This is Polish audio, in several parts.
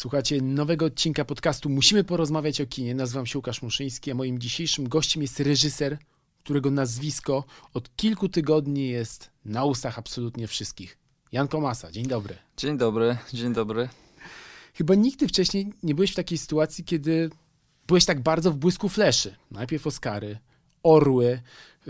Słuchajcie nowego odcinka podcastu Musimy porozmawiać o kinie. Nazywam się Łukasz Muszyński, a moim dzisiejszym gościem jest reżyser, którego nazwisko od kilku tygodni jest na ustach absolutnie wszystkich. Jan Komasa, dzień dobry. Dzień dobry, dzień dobry. Chyba nigdy wcześniej nie byłeś w takiej sytuacji, kiedy byłeś tak bardzo w błysku fleszy. Najpierw Oscary, Orły,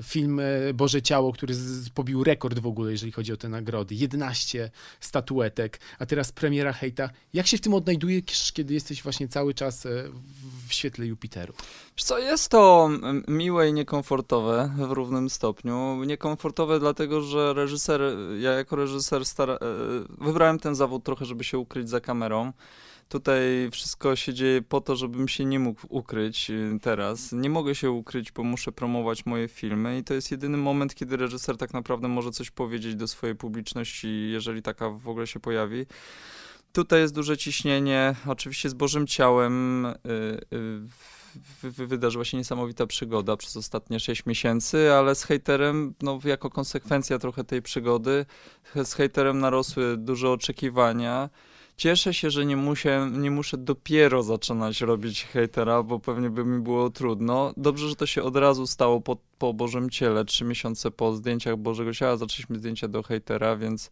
film e, Boże Ciało, który pobił rekord w ogóle, jeżeli chodzi o te nagrody. 11 statuetek, a teraz premiera hejta. Jak się w tym odnajdujesz, kiedy jesteś właśnie cały czas e, w świetle Jupiteru? Co jest to mm, miłe i niekomfortowe w równym stopniu. Niekomfortowe dlatego, że reżyser, ja jako reżyser stara, e, wybrałem ten zawód trochę, żeby się ukryć za kamerą. Tutaj wszystko się dzieje po to, żebym się nie mógł ukryć y, teraz. Nie mogę się ukryć, bo muszę promować moje filmy i to jest jedyny moment, kiedy reżyser tak naprawdę może coś powiedzieć do swojej publiczności, jeżeli taka w ogóle się pojawi. Tutaj jest duże ciśnienie, oczywiście z Bożym Ciałem. Y, y, wydarzyła się niesamowita przygoda przez ostatnie 6 miesięcy, ale z hejterem, no, jako konsekwencja trochę tej przygody, z hejterem narosły duże oczekiwania. Cieszę się, że nie, musię, nie muszę dopiero zaczynać robić hejtera, bo pewnie by mi było trudno. Dobrze, że to się od razu stało po, po Bożym Ciele, trzy miesiące po zdjęciach Bożego Ciała zaczęliśmy zdjęcia do hejtera, więc,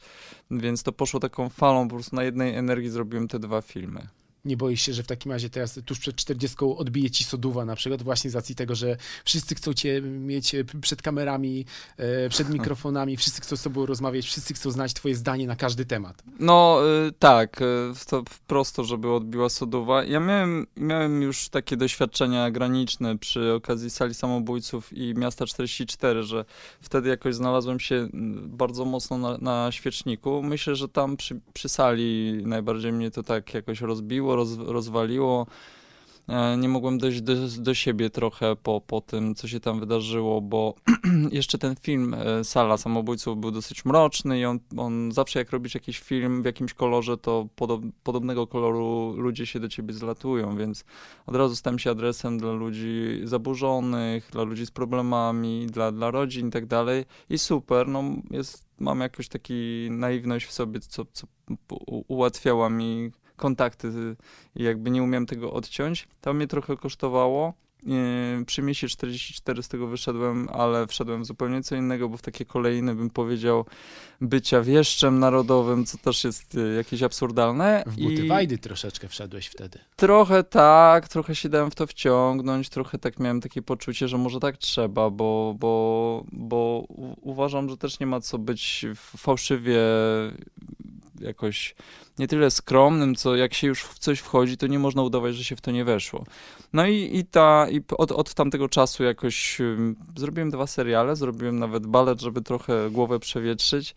więc to poszło taką falą, po prostu na jednej energii zrobiłem te dwa filmy nie boisz się, że w takim razie teraz tuż przed 40 odbije ci soduwa na przykład właśnie z racji tego, że wszyscy chcą cię mieć e, przed kamerami, e, przed mikrofonami, wszyscy chcą z tobą rozmawiać, wszyscy chcą znać twoje zdanie na każdy temat. No e, tak, to prosto, żeby odbiła soduwa. Ja miałem, miałem już takie doświadczenia graniczne przy okazji Sali Samobójców i Miasta 44, że wtedy jakoś znalazłem się bardzo mocno na, na świeczniku. Myślę, że tam przy, przy sali najbardziej mnie to tak jakoś rozbiło roz, rozwaliło. E, nie mogłem dojść do, do siebie trochę po, po tym, co się tam wydarzyło, bo jeszcze ten film e, Sala Samobójców był dosyć mroczny i on, on zawsze jak robisz jakiś film w jakimś kolorze, to podob, podobnego koloru ludzie się do ciebie zlatują, więc od razu stałem się adresem dla ludzi zaburzonych, dla ludzi z problemami, dla, dla rodzin i tak dalej. I super, no jest, mam jakąś taki naiwność w sobie, co, co ułatwiała mi kontakty y, jakby nie umiałem tego odciąć. To mnie trochę kosztowało. Y, przy mieście 44 z tego wyszedłem, ale wszedłem w zupełnie co innego, bo w takie kolejne bym powiedział bycia wieszczem narodowym, co też jest y, jakieś absurdalne. W buty I... wajdy troszeczkę wszedłeś wtedy. Trochę tak, trochę się dałem w to wciągnąć, trochę tak miałem takie poczucie, że może tak trzeba, bo, bo, bo uważam, że też nie ma co być fałszywie jakoś nie tyle skromnym, co jak się już w coś wchodzi, to nie można udawać, że się w to nie weszło. No i, i, ta, i od, od tamtego czasu jakoś um, zrobiłem dwa seriale, zrobiłem nawet balet, żeby trochę głowę przewietrzyć.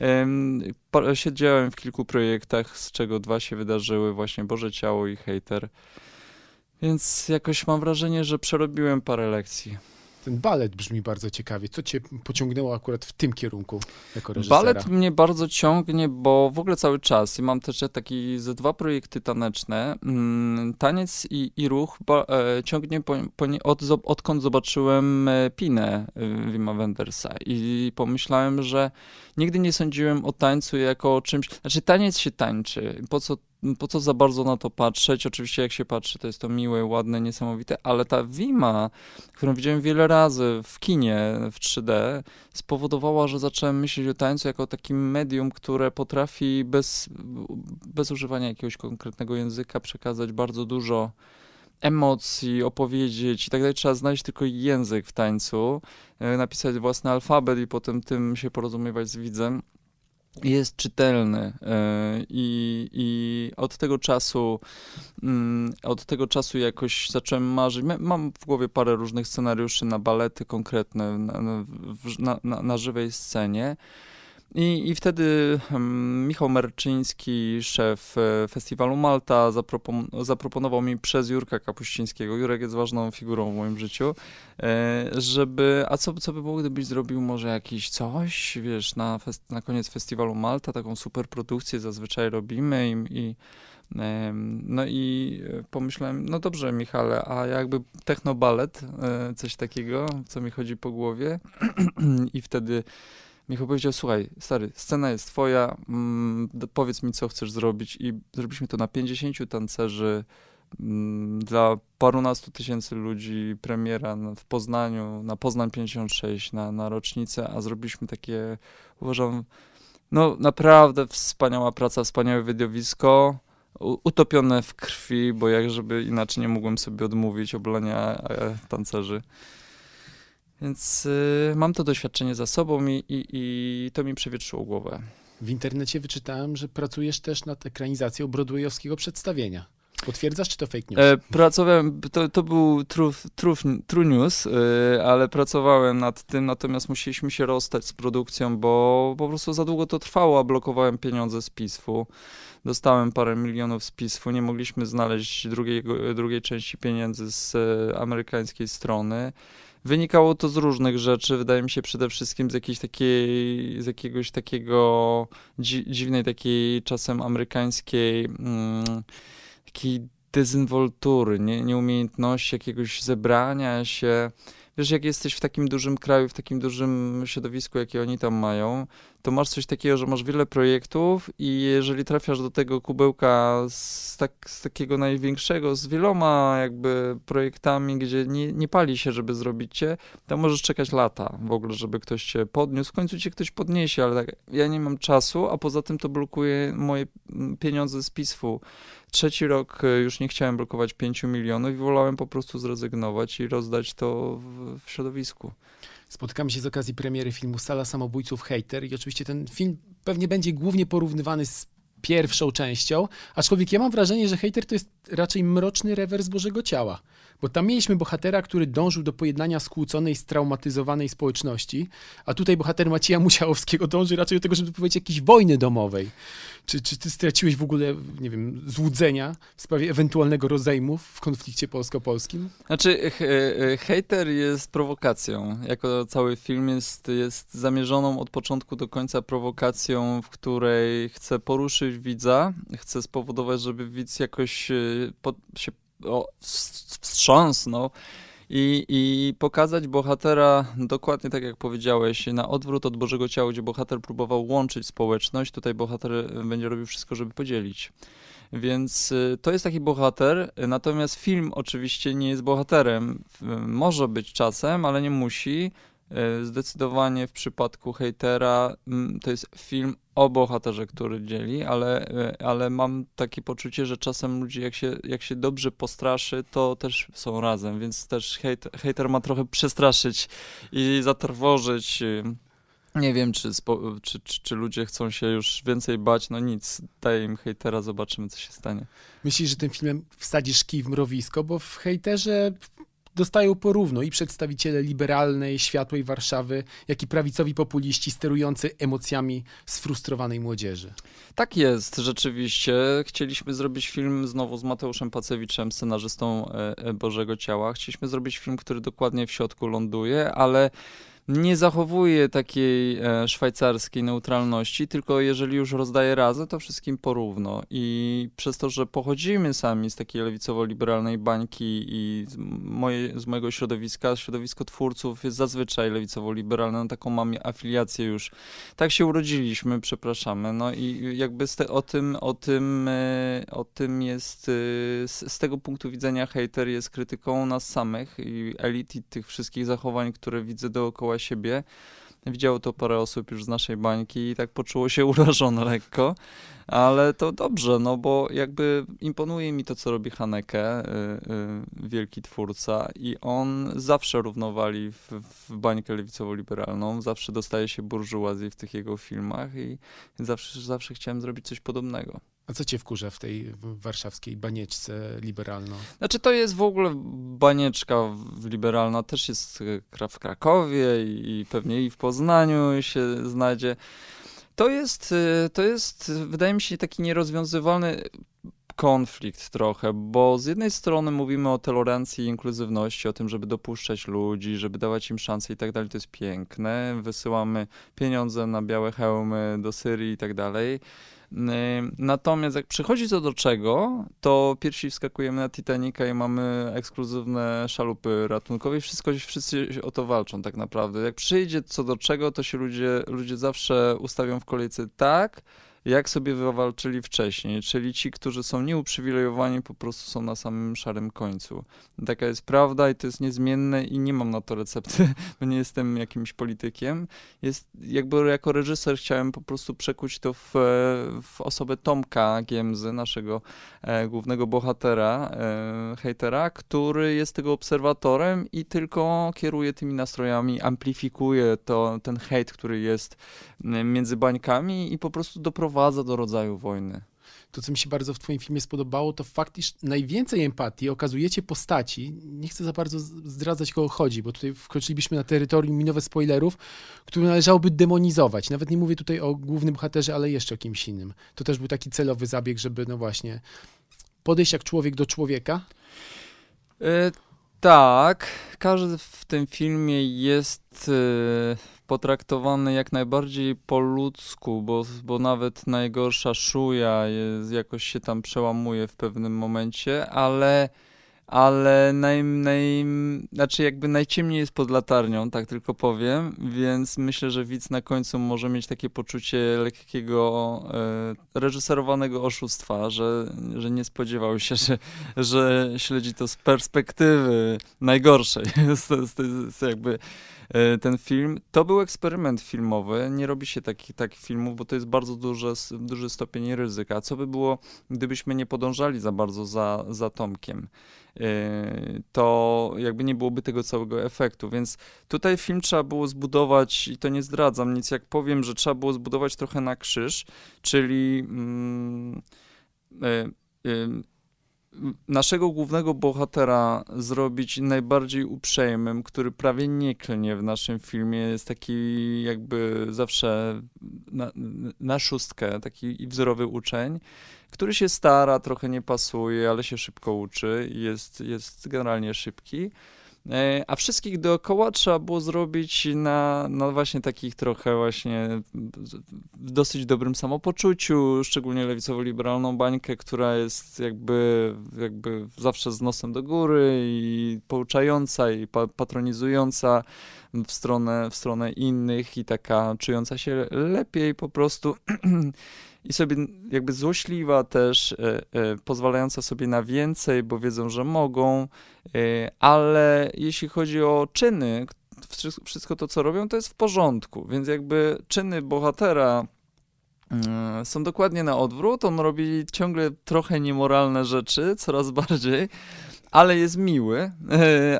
Um, siedziałem w kilku projektach, z czego dwa się wydarzyły, właśnie Boże Ciało i Hater. Więc jakoś mam wrażenie, że przerobiłem parę lekcji. Ten balet brzmi bardzo ciekawie. Co cię pociągnęło akurat w tym kierunku jako reżysera? Balet mnie bardzo ciągnie, bo w ogóle cały czas. I mam też takie ze dwa projekty taneczne. Mm, taniec i, i ruch ba, e, ciągnie po, po od, odkąd zobaczyłem e, Pinę e, Wima Wendersa. I pomyślałem, że nigdy nie sądziłem o tańcu jako o czymś... Znaczy taniec się tańczy. Po co po co za bardzo na to patrzeć? Oczywiście, jak się patrzy, to jest to miłe, ładne, niesamowite, ale ta Wima, którą widziałem wiele razy w kinie w 3D, spowodowała, że zacząłem myśleć o tańcu jako o takim medium, które potrafi bez, bez używania jakiegoś konkretnego języka przekazać bardzo dużo emocji, opowiedzieć i tak dalej. Trzeba znaleźć tylko język w tańcu, e, napisać własny alfabet i potem tym się porozumiewać z widzem jest czytelny e, i, i od tego czasu mm, od tego czasu jakoś zacząłem marzyć. Mam w głowie parę różnych scenariuszy na balety konkretne na, na, na, na żywej scenie. I, I wtedy hmm, Michał Merczyński, szef e, festiwalu Malta, zaproponował mi przez Jurka Kapuścińskiego, Jurek jest ważną figurą w moim życiu, e, żeby, a co, co by było, gdybyś zrobił może jakiś coś, wiesz, na, fest, na koniec festiwalu Malta, taką super produkcję zazwyczaj robimy i, i no i e, pomyślałem, no dobrze Michale, a jakby technobalet, coś takiego, co mi chodzi po głowie i wtedy Michał powiedział, słuchaj, stary, scena jest twoja, mm, powiedz mi, co chcesz zrobić. I zrobiliśmy to na 50 tancerzy, mm, dla parunastu tysięcy ludzi, premiera w Poznaniu, na Poznań 56, na, na rocznicę, a zrobiliśmy takie, uważam, no naprawdę wspaniała praca, wspaniałe widowisko utopione w krwi, bo jak żeby inaczej nie mogłem sobie odmówić oblania e, tancerzy. Więc y, mam to doświadczenie za sobą i, i, i to mi przewietrzyło głowę. W internecie wyczytałem, że pracujesz też nad ekranizacją broadwayowskiego przedstawienia. Potwierdzasz, czy to fake news? E, pracowałem, to, to był true, true, true news, y, ale pracowałem nad tym, natomiast musieliśmy się rozstać z produkcją, bo po prostu za długo to trwało, a blokowałem pieniądze z PISF-u. Dostałem parę milionów z PISF-u, nie mogliśmy znaleźć drugiej, drugiej części pieniędzy z y, amerykańskiej strony. Wynikało to z różnych rzeczy, wydaje mi się przede wszystkim z, jakiejś takiej, z jakiegoś takiego dzi dziwnej takiej czasem amerykańskiej mm, takiej dezynwoltury, nie, nieumiejętności jakiegoś zebrania się wiesz, jak jesteś w takim dużym kraju, w takim dużym środowisku, jakie oni tam mają, to masz coś takiego, że masz wiele projektów i jeżeli trafiasz do tego kubełka z, tak, z takiego największego, z wieloma jakby projektami, gdzie nie, nie pali się, żeby zrobić cię, to możesz czekać lata w ogóle, żeby ktoś cię podniósł. W końcu cię ktoś podniesie, ale tak, ja nie mam czasu, a poza tym to blokuje moje mm, pieniądze z PISF-u Trzeci rok e, już nie chciałem blokować 5 milionów i wolałem po prostu zrezygnować i rozdać to w, w środowisku. Spotkamy się z okazji premiery filmu Sala Samobójców Hater i oczywiście ten film pewnie będzie głównie porównywany z pierwszą częścią, aczkolwiek ja mam wrażenie, że Hater to jest raczej mroczny rewers Bożego Ciała. Bo tam mieliśmy bohatera, który dążył do pojednania skłóconej, straumatyzowanej społeczności, a tutaj bohater Macieja Musiałowskiego dąży raczej do tego, żeby powiedzieć jakiejś wojny domowej. Czy, czy ty straciłeś w ogóle, nie wiem, złudzenia w sprawie ewentualnego rozejmu w konflikcie polsko-polskim? Znaczy, e, e, hater jest prowokacją. Jako cały film jest, jest zamierzoną od początku do końca prowokacją, w której chce poruszyć widza, chce spowodować, żeby widz jakoś e, pod, się o, wstrząsnął. I, I pokazać bohatera dokładnie tak, jak powiedziałeś, na odwrót od Bożego Ciała, gdzie bohater próbował łączyć społeczność, tutaj bohater będzie robił wszystko, żeby podzielić. Więc y, to jest taki bohater, natomiast film oczywiście nie jest bohaterem. Może być czasem, ale nie musi. E, zdecydowanie w przypadku hejtera to jest film o bohaterze, który dzieli, ale, e, ale mam takie poczucie, że czasem ludzi, jak się, jak się dobrze postraszy, to też są razem, więc też hejt, hejter ma trochę przestraszyć i zatrwożyć. Y, nie wiem, czy, spo, czy, czy, czy, ludzie chcą się już więcej bać. No nic, daję im hejtera, zobaczymy, co się stanie. Myślisz, że tym filmem wsadzisz kij w mrowisko? Bo w hejterze dostają porówno i przedstawiciele liberalnej, światłej Warszawy, jak i prawicowi populiści sterujący emocjami sfrustrowanej młodzieży. Tak jest, rzeczywiście. Chcieliśmy zrobić film znowu z Mateuszem Pacewiczem, scenarzystą e, e, Bożego Ciała. Chcieliśmy zrobić film, który dokładnie w środku ląduje, ale nie zachowuje takiej e, szwajcarskiej neutralności, tylko jeżeli już rozdaje razy to wszystkim porówno. I przez to, że pochodzimy sami z takiej lewicowo-liberalnej bańki i z, moje, z mojego środowiska, środowisko twórców jest zazwyczaj lewicowo-liberalne, no, taką mamy afiliację już. Tak się urodziliśmy, przepraszamy. No i jakby te, o, tym, o, tym, e, o tym jest, e, z, z tego punktu widzenia hejter jest krytyką nas samych i elit i tych wszystkich zachowań, które widzę dookoła dookoła siebie. Widziało to parę osób już z naszej bańki i tak poczuło się urażone lekko, ale to dobrze, no bo jakby imponuje mi to, co robi Haneke, y, y, wielki twórca i on zawsze równowali w, w bańkę lewicowo-liberalną, zawsze dostaje się burżuazji w tych jego filmach i zawsze, zawsze chciałem zrobić coś podobnego. A co cię wkurza w tej warszawskiej banieczce liberalno? Znaczy to jest w ogóle banieczka liberalna, też jest e, w Krakowie i pewnie i w Poznaniu się znajdzie. To jest, e, to jest, e, wydaje mi się, taki nierozwiązywalny konflikt trochę, bo z jednej strony mówimy o tolerancji i inkluzywności, o tym, żeby dopuszczać ludzi, żeby dawać im szanse i tak dalej, to jest piękne. Wysyłamy pieniądze na białe hełmy do Syrii i tak dalej. Natomiast jak przychodzi co do czego, to pierwsi wskakujemy na Titanica i mamy ekskluzywne szalupy ratunkowe i wszystko, wszyscy o to walczą tak naprawdę. Jak przyjdzie co do czego, to się ludzie, ludzie zawsze ustawią w kolejce tak, jak sobie wywalczyli wcześniej, czyli ci, którzy są nieuprzywilejowani, po prostu są na samym szarym końcu. Taka jest prawda i to jest niezmienne i nie mam na to recepty, bo nie jestem jakimś politykiem. Jest, jakby jako reżyser chciałem po prostu przekuć to w, w osobę Tomka Giemzy, naszego e, głównego bohatera, e, hejtera, który jest tego obserwatorem i tylko kieruje tymi nastrojami, amplifikuje to, ten hejt, który jest między bańkami i po prostu doprowadza doprowadza do rodzaju wojny. To, co mi się bardzo w Twoim filmie spodobało, to fakt, iż najwięcej empatii okazujecie postaci. Nie chcę za bardzo zdradzać, kogo chodzi, bo tutaj wkroczylibyśmy na terytorium minowe spoilerów, które należałoby demonizować. Nawet nie mówię tutaj o głównym bohaterze, ale jeszcze o kimś innym. To też był taki celowy zabieg, żeby, no właśnie, podejść jak człowiek do człowieka. E, tak, każdy w tym filmie jest e, potraktowany jak najbardziej po ludzku, bo, bo nawet najgorsza szuja jest, jakoś się tam przełamuje w pewnym momencie, ale ale naj, naj, znaczy jakby najciemniej jest pod latarnią, tak tylko powiem, więc myślę, że widz na końcu może mieć takie poczucie lekkiego, e, reżyserowanego oszustwa, że, że nie spodziewał się, że, że śledzi to z perspektywy najgorszej. to jest jakby E, ten film. To był eksperyment filmowy. Nie robi się takich tak filmów, bo to jest bardzo duży, duży stopień ryzyka. Co by było, gdybyśmy nie podążali za bardzo za, za Tomkiem? E, to jakby nie byłoby tego całego efektu. Więc tutaj film trzeba było zbudować, i to nie zdradzam nic, jak powiem, że trzeba było zbudować trochę na krzyż, czyli. Mm, y, y, naszego głównego bohatera zrobić najbardziej uprzejmym, który prawie nie klnie w naszym filmie, jest taki jakby zawsze na, na szóstkę, taki wzorowy uczeń, który się stara, trochę nie pasuje, ale się szybko uczy, jest, jest generalnie szybki. E, a wszystkich dookoła trzeba było zrobić na, na właśnie takich trochę właśnie w dosyć dobrym samopoczuciu, szczególnie lewicowo-liberalną bańkę, która jest jakby, jakby zawsze z nosem do góry i pouczająca i pa patronizująca w stronę, w stronę innych i taka czująca się lepiej po prostu i sobie jakby złośliwa też, e, e, pozwalająca sobie na więcej, bo wiedzą, że mogą, e, ale jeśli chodzi o czyny, wszystko to, co robią, to jest w porządku, więc jakby czyny bohatera mm, są dokładnie na odwrót, on robi ciągle trochę niemoralne rzeczy, coraz bardziej, ale jest miły,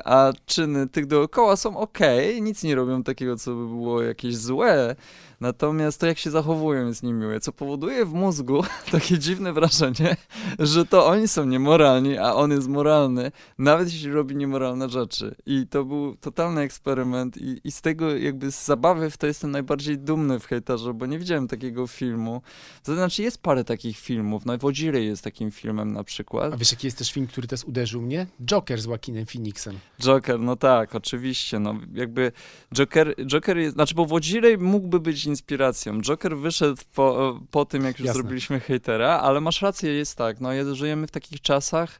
a czyny tych dookoła są ok, nic nie robią takiego, co by było jakieś złe, Natomiast to, jak się zachowują, jest niemiłe, co powoduje w mózgu takie dziwne wrażenie, że to oni są niemoralni, a on jest moralny, nawet jeśli robi niemoralne rzeczy. I to był totalny eksperyment i, i z tego jakby z zabawy w to jestem najbardziej dumny w hejterze, bo nie widziałem takiego filmu. To znaczy jest parę takich filmów, no jest takim filmem na przykład. A wiesz, jaki jest też film, który też uderzył mnie? Joker z Joaquinem Phoenixem. Joker, no tak, oczywiście, no jakby Joker, Joker jest, znaczy bo Wodzirej mógłby być inspiracją. Joker wyszedł po, po tym, jak już Jasne. zrobiliśmy hejtera, ale masz rację, jest tak. No, żyjemy w takich czasach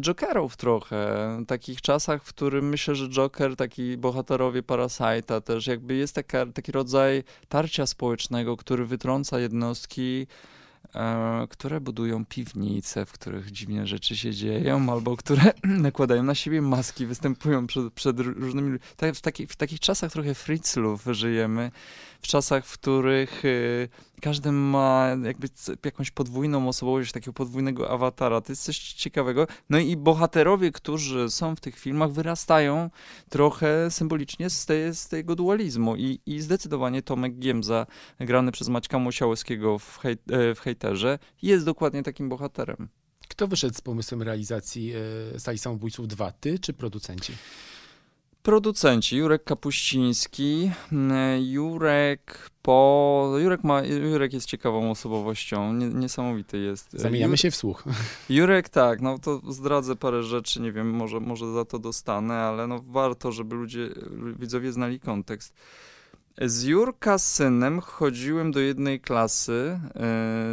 Jokerów trochę, takich czasach, w którym myślę, że Joker, taki bohaterowie Parasite'a też, jakby jest taka, taki rodzaj tarcia społecznego, który wytrąca jednostki e, które budują piwnice, w których dziwne rzeczy się dzieją, albo które nakładają na siebie maski, występują przed, przed różnymi. Tak, w, taki, w takich czasach trochę fritzlów żyjemy, w czasach, w których y, każdy ma jakby jakąś podwójną osobowość, takiego podwójnego awatara. To jest coś ciekawego. No i bohaterowie, którzy są w tych filmach, wyrastają trochę symbolicznie z, te, z tego dualizmu. I, I zdecydowanie Tomek Giemza, grany przez Maćka Musiałowskiego w, hej, e, w Hejterze, jest dokładnie takim bohaterem. Kto wyszedł z pomysłem realizacji e, Sali Samobójców 2? Ty czy producenci? Producenci Jurek Kapuściński. Mm, Jurek po. Jurek, ma, Jurek jest ciekawą osobowością. Niesamowity jest. Zamieniamy Jurek, się w słuch. Jurek, tak, no to zdradzę parę rzeczy, nie wiem, może, może za to dostanę, ale no warto, żeby ludzie, widzowie znali kontekst. Z Jurka synem chodziłem do jednej klasy, e,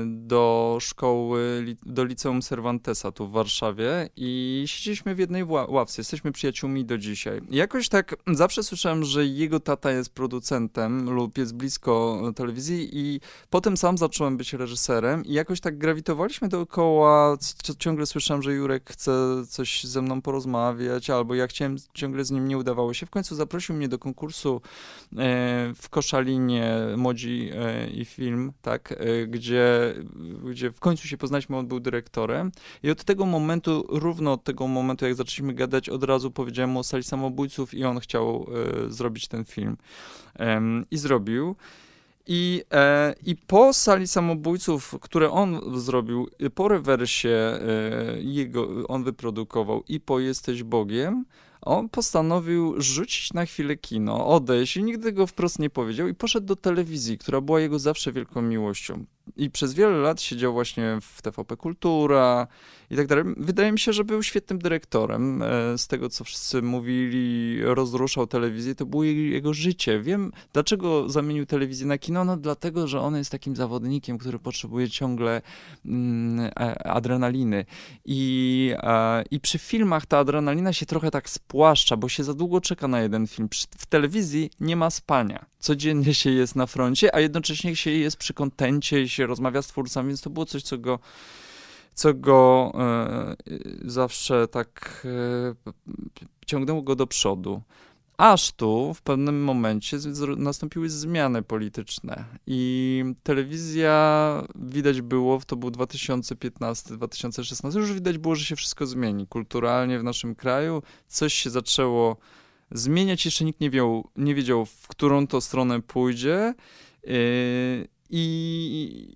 do szkoły, do liceum Cervantesa tu w Warszawie i siedzieliśmy w jednej ławce, jesteśmy przyjaciółmi do dzisiaj. Jakoś tak zawsze słyszałem, że jego tata jest producentem lub jest blisko telewizji i potem sam zacząłem być reżyserem i jakoś tak grawitowaliśmy dookoła, ciągle słyszałem, że Jurek chce coś ze mną porozmawiać albo ja chciałem, ciągle z nim nie udawało się. W końcu zaprosił mnie do konkursu e, w Koszalinie Młodzi e, i Film, tak, e, gdzie, gdzie w końcu się poznaliśmy, on był dyrektorem i od tego momentu, równo od tego momentu, jak zaczęliśmy gadać, od razu powiedziałem mu o sali samobójców i on chciał e, zrobić ten film i zrobił. I, e, I po sali samobójców, które on zrobił, po rewersie e, jego, on wyprodukował i po Jesteś Bogiem, on postanowił rzucić na chwilę kino, odejść i nigdy go wprost nie powiedział i poszedł do telewizji, która była jego zawsze wielką miłością i przez wiele lat siedział właśnie w TVP Kultura i tak dalej. Wydaje mi się, że był świetnym dyrektorem. E, z tego, co wszyscy mówili, rozruszał telewizję, to było jego życie. Wiem, dlaczego zamienił telewizję na kino. No dlatego, że on jest takim zawodnikiem, który potrzebuje ciągle mm, e, adrenaliny. I, e, I przy filmach ta adrenalina się trochę tak spłaszcza, bo się za długo czeka na jeden film. W telewizji nie ma spania. Codziennie się jest na froncie, a jednocześnie się jest przy kontencie, się rozmawia z twórcami, więc to było coś, co go co go e, zawsze tak e, ciągnęło go do przodu. Aż tu w pewnym momencie nastąpiły zmiany polityczne i telewizja widać było, to był 2015-2016, już widać było, że się wszystko zmieni kulturalnie w naszym kraju, coś się zaczęło zmieniać, jeszcze nikt nie, wiał, nie wiedział, w którą to stronę pójdzie. E, i,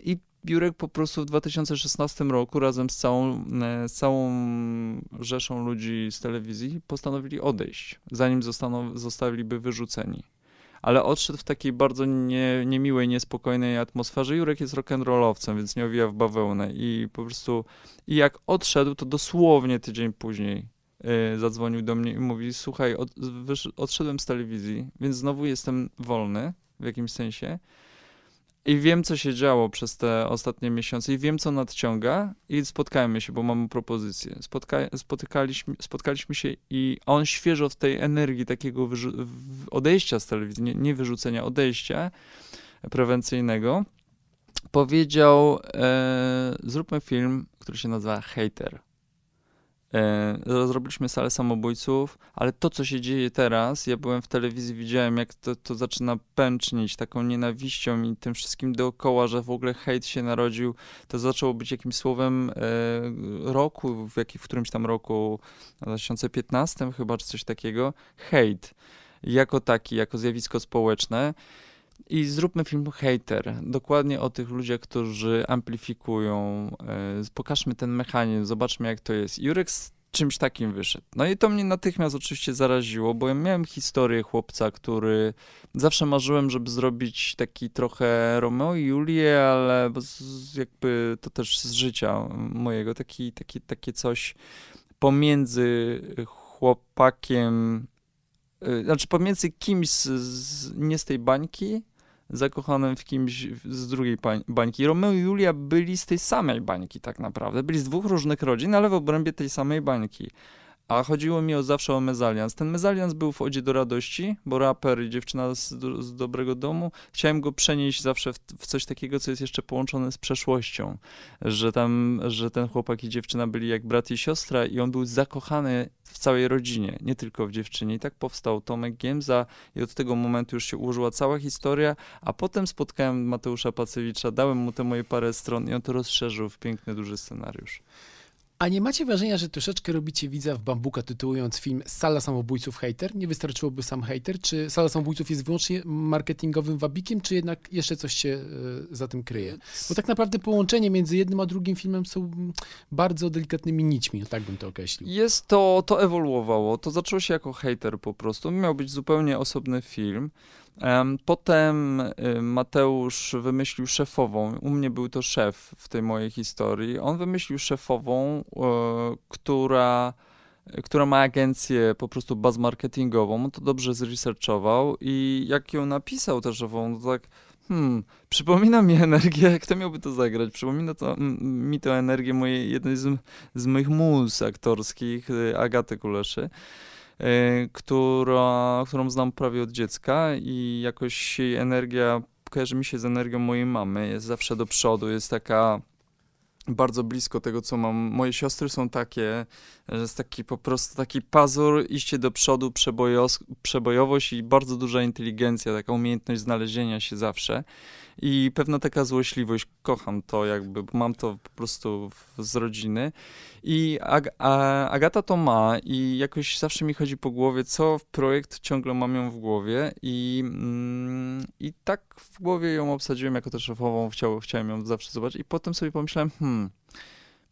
i Biurek po prostu w 2016 roku razem z całą, e, z całą rzeszą ludzi z telewizji postanowili odejść, zanim zostaną, zostaliby wyrzuceni. Ale odszedł w takiej bardzo nie, niemiłej, niespokojnej atmosferze. Jurek jest rock'n'rollowcem, więc nie owija w bawełnę. I po prostu, i jak odszedł, to dosłownie tydzień później yy, zadzwonił do mnie i mówi: Słuchaj, od, wysz, odszedłem z telewizji, więc znowu jestem wolny w jakimś sensie. I wiem, co się działo przez te ostatnie miesiące, i wiem, co nadciąga, i spotkajmy się, bo mam propozycję. Spotka spotykaliśmy, spotkaliśmy się i on świeżo w tej energii takiego odejścia z telewizji, nie, nie wyrzucenia, odejścia prewencyjnego, powiedział: e, Zróbmy film, który się nazywa Hater. Zrobiliśmy e, salę samobójców, ale to, co się dzieje teraz, ja byłem w telewizji, widziałem, jak to, to zaczyna pęcznić taką nienawiścią i tym wszystkim dookoła, że w ogóle hejt się narodził. To zaczęło być jakimś słowem e, roku, w, jakim, w którymś tam roku, w 2015 chyba, czy coś takiego, hejt jako taki, jako zjawisko społeczne. I zróbmy film Hater, dokładnie o tych ludziach, którzy amplifikują. E, pokażmy ten mechanizm, zobaczmy jak to jest. Jurek z czymś takim wyszedł. No i to mnie natychmiast oczywiście zaraziło, bo ja miałem historię chłopca, który zawsze marzyłem, żeby zrobić taki trochę Romeo i Julię, ale jakby to też z życia mojego, taki, taki, takie coś pomiędzy chłopakiem Y, znaczy pomiędzy kimś z, nie z tej bańki, zakochanym w kimś z drugiej bańki. Romeo i Julia byli z tej samej bańki tak naprawdę, byli z dwóch różnych rodzin, ale w obrębie tej samej bańki. A chodziło mi o zawsze o mezalians. Ten mezalians był w Odzie do Radości, bo raper i dziewczyna z, z dobrego domu. Chciałem go przenieść zawsze w, w, coś takiego, co jest jeszcze połączone z przeszłością. Że tam, że ten chłopak i dziewczyna byli jak brat i siostra i on był zakochany w całej rodzinie, nie tylko w dziewczynie. I tak powstał Tomek Giemza i od tego momentu już się ułożyła cała historia, a potem spotkałem Mateusza Pacewicza, dałem mu te moje parę stron i on to rozszerzył w piękny, duży scenariusz. A nie macie wrażenia, że troszeczkę robicie widza w bambuka, tytułując film Sala Samobójców Hater? Nie wystarczyłoby sam hater? Czy Sala Samobójców jest wyłącznie marketingowym wabikiem, czy jednak jeszcze coś się e, za tym kryje? Bo tak naprawdę połączenie między jednym a drugim filmem są mm, bardzo delikatnymi nićmi, no tak bym to określił. Jest to, to ewoluowało. To zaczęło się jako hater po prostu. Miał być zupełnie osobny film. Potem y, Mateusz wymyślił szefową. U mnie był to szef w tej mojej historii. On wymyślił szefową, e, która, która ma agencję po prostu baz marketingową. On to dobrze zresearchował i jak ją napisał tę szefową, to tak hmm, przypomina mi energię, kto miałby to zagrać? Przypomina to, mi to energię mojej, jednej z, z moich mus aktorskich, y, Agaty Kuleszy. Y, która, którą znam prawie od dziecka i jakoś jej energia kojarzy mi się z energią mojej mamy. Jest zawsze do przodu, jest taka bardzo blisko tego, co mam. Moje siostry są takie, że jest taki po prostu taki pazur, iście do przodu, przebojowość i bardzo duża inteligencja, taka umiejętność znalezienia się zawsze i pewna taka złośliwość. Kocham to, jakby mam to po prostu z rodziny. I Ag A Agata to ma i jakoś zawsze mi chodzi po głowie, co w projekt ciągle mam ją w głowie i, mm, i tak w głowie ją obsadziłem jako też szefową, chciał, chciałem ją zawsze zobaczyć i potem sobie pomyślałem, hmm,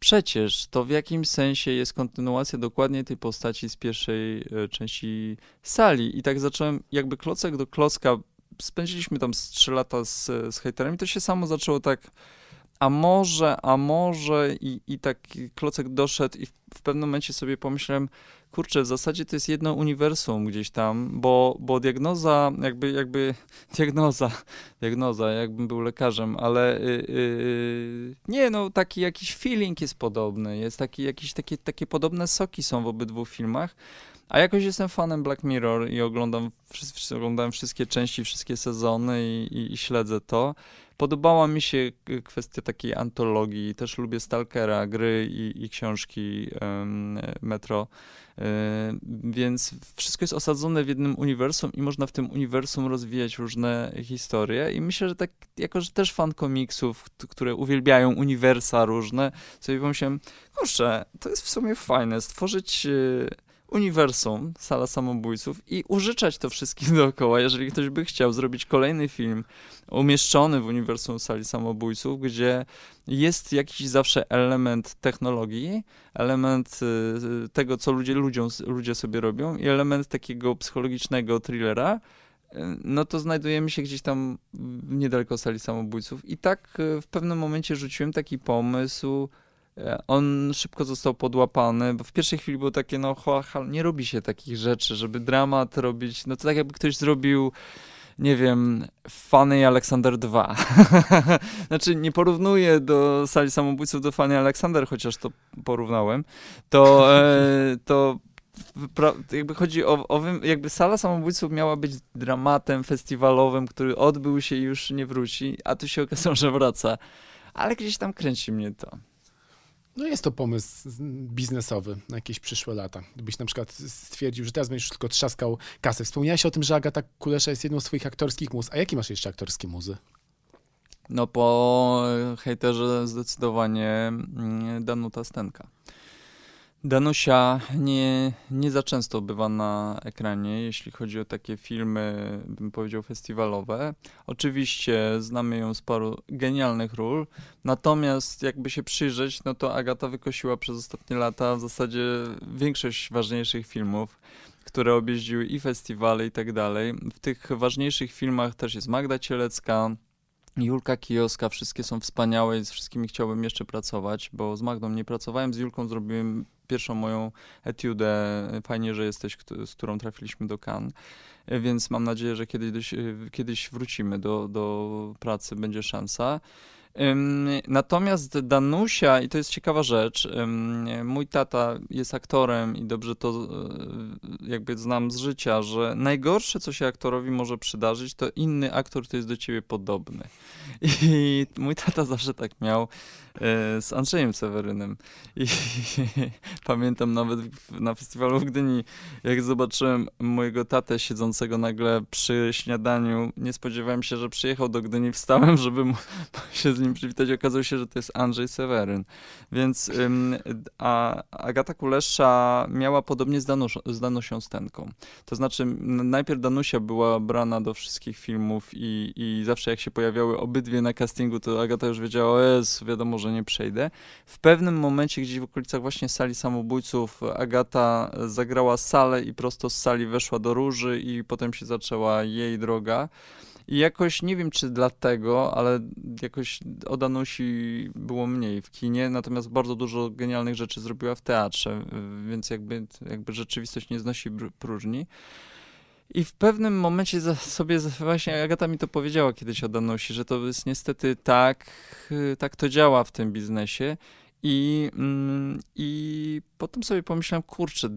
Przecież to w jakimś sensie jest kontynuacja dokładnie tej postaci z pierwszej e, części sali. I tak zacząłem jakby klocek do klocka. Spędziliśmy tam trzy 3 lata z, e, z hejterami. To się samo zaczęło tak a może, a może i, i taki klocek doszedł i w, w pewnym momencie sobie pomyślałem, kurczę, w zasadzie to jest jedno uniwersum gdzieś tam, bo, bo diagnoza, jakby, jakby diagnoza, diagnoza, jakbym był lekarzem, ale yy, yy, nie, no taki jakiś feeling jest podobny, jest taki, jakieś takie, takie podobne soki są w obydwu filmach, a jakoś jestem fanem Black Mirror i oglądam, wszyscy, oglądałem wszystkie części, wszystkie sezony i, i, i, śledzę to. Podobała mi się kwestia takiej antologii. Też lubię Stalkera, gry i, i książki Metro. więc wszystko jest osadzone w jednym uniwersum i można w tym uniwersum rozwijać różne historie. I myślę, że tak, jako że też fan komiksów, które uwielbiają uniwersa różne, sobie pomyślałem, kurczę, to jest w sumie fajne, stworzyć y, uniwersum, sala samobójców i użyczać to wszystkim dookoła. Jeżeli ktoś by chciał zrobić kolejny film umieszczony w uniwersum sali samobójców, gdzie jest jakiś zawsze element technologii, element y, y, tego, co ludzie, ludziom, ludzie sobie robią i element takiego psychologicznego thrillera, y, no to znajdujemy się gdzieś tam niedaleko sali samobójców. I tak w pewnym momencie rzuciłem taki pomysł, E, on szybko został podłapany, bo w pierwszej chwili było takie, no nie robi się takich rzeczy, żeby dramat robić, no to tak jakby ktoś zrobił nie wiem, Fanny Aleksander 2. znaczy, nie porównuję do sali samobójców do Fanny Aleksander, chociaż to porównałem. To, e, to pra, jakby chodzi o, o jakby sala samobójców miała być dramatem festiwalowym, który odbył się i już nie wróci, a tu się okazało, że wraca. Ale gdzieś tam kręci mnie to. No jest to pomysł biznesowy na jakieś przyszłe lata. Gdybyś na przykład stwierdził, że teraz będziesz tylko trzaskał kasę. Wspomniałeś o tym, że Agata Kulesza jest jedną z twoich aktorskich muz. A jakie masz jeszcze aktorskie muzy? No po hejterze zdecydowanie mm, Danuta Stenka. Danusia nie, nie za często bywa na ekranie, jeśli chodzi o takie filmy, bym powiedział, festiwalowe. Oczywiście znamy ją z paru genialnych ról, natomiast jakby się przyjrzeć, no to Agata wykosiła przez ostatnie lata w zasadzie większość ważniejszych filmów które objeździły i festiwale i tak dalej. W tych ważniejszych filmach też jest Magda Cielecka, Julka Kioska. wszystkie są wspaniałe i z wszystkimi chciałbym jeszcze pracować, bo z Magdą nie pracowałem, z Julką zrobiłem pierwszą moją etiudę Fajnie, że jesteś, z którą trafiliśmy do Cannes. Więc mam nadzieję, że kiedyś, kiedyś wrócimy do, do pracy, będzie szansa. Natomiast Danusia, i to jest ciekawa rzecz, mój tata jest aktorem i dobrze to y, jakby znam z życia, że najgorsze, co się aktorowi może przydarzyć, to inny aktor, który jest do ciebie podobny. I mój tata zawsze tak miał y, z Andrzejem Sewerynem. I pamiętam nawet na festiwalu w Gdyni, jak zobaczyłem mojego tatę siedzącego nagle przy śniadaniu, nie spodziewałem się, że przyjechał do Gdyni, wstałem, żeby mu się z nim przywitać. Okazało się, że to jest Andrzej Seweryn. Więc ym, a Agata Kulesza miała podobnie z, Danusz, z Danusią Stenką. To znaczy, najpierw Danusia była brana do wszystkich filmów i, i zawsze jak się pojawiały obydwie na castingu, to Agata już wiedziała, o jest, wiadomo, że nie przejdę. W pewnym momencie, gdzieś w okolicach właśnie sali samobójców, Agata zagrała salę i prosto z sali weszła do róży i potem się zaczęła jej droga. I jakoś nie wiem, czy dlatego, ale jakoś o Danusi było mniej w kinie, natomiast bardzo dużo genialnych rzeczy zrobiła w teatrze, więc jakby, jakby rzeczywistość nie znosi próżni. I w pewnym momencie sobie właśnie Agata mi to powiedziała kiedyś o Danusi, że to jest niestety tak, y, tak to działa w tym biznesie i, mm, I potem sobie pomyślałem, kurczę,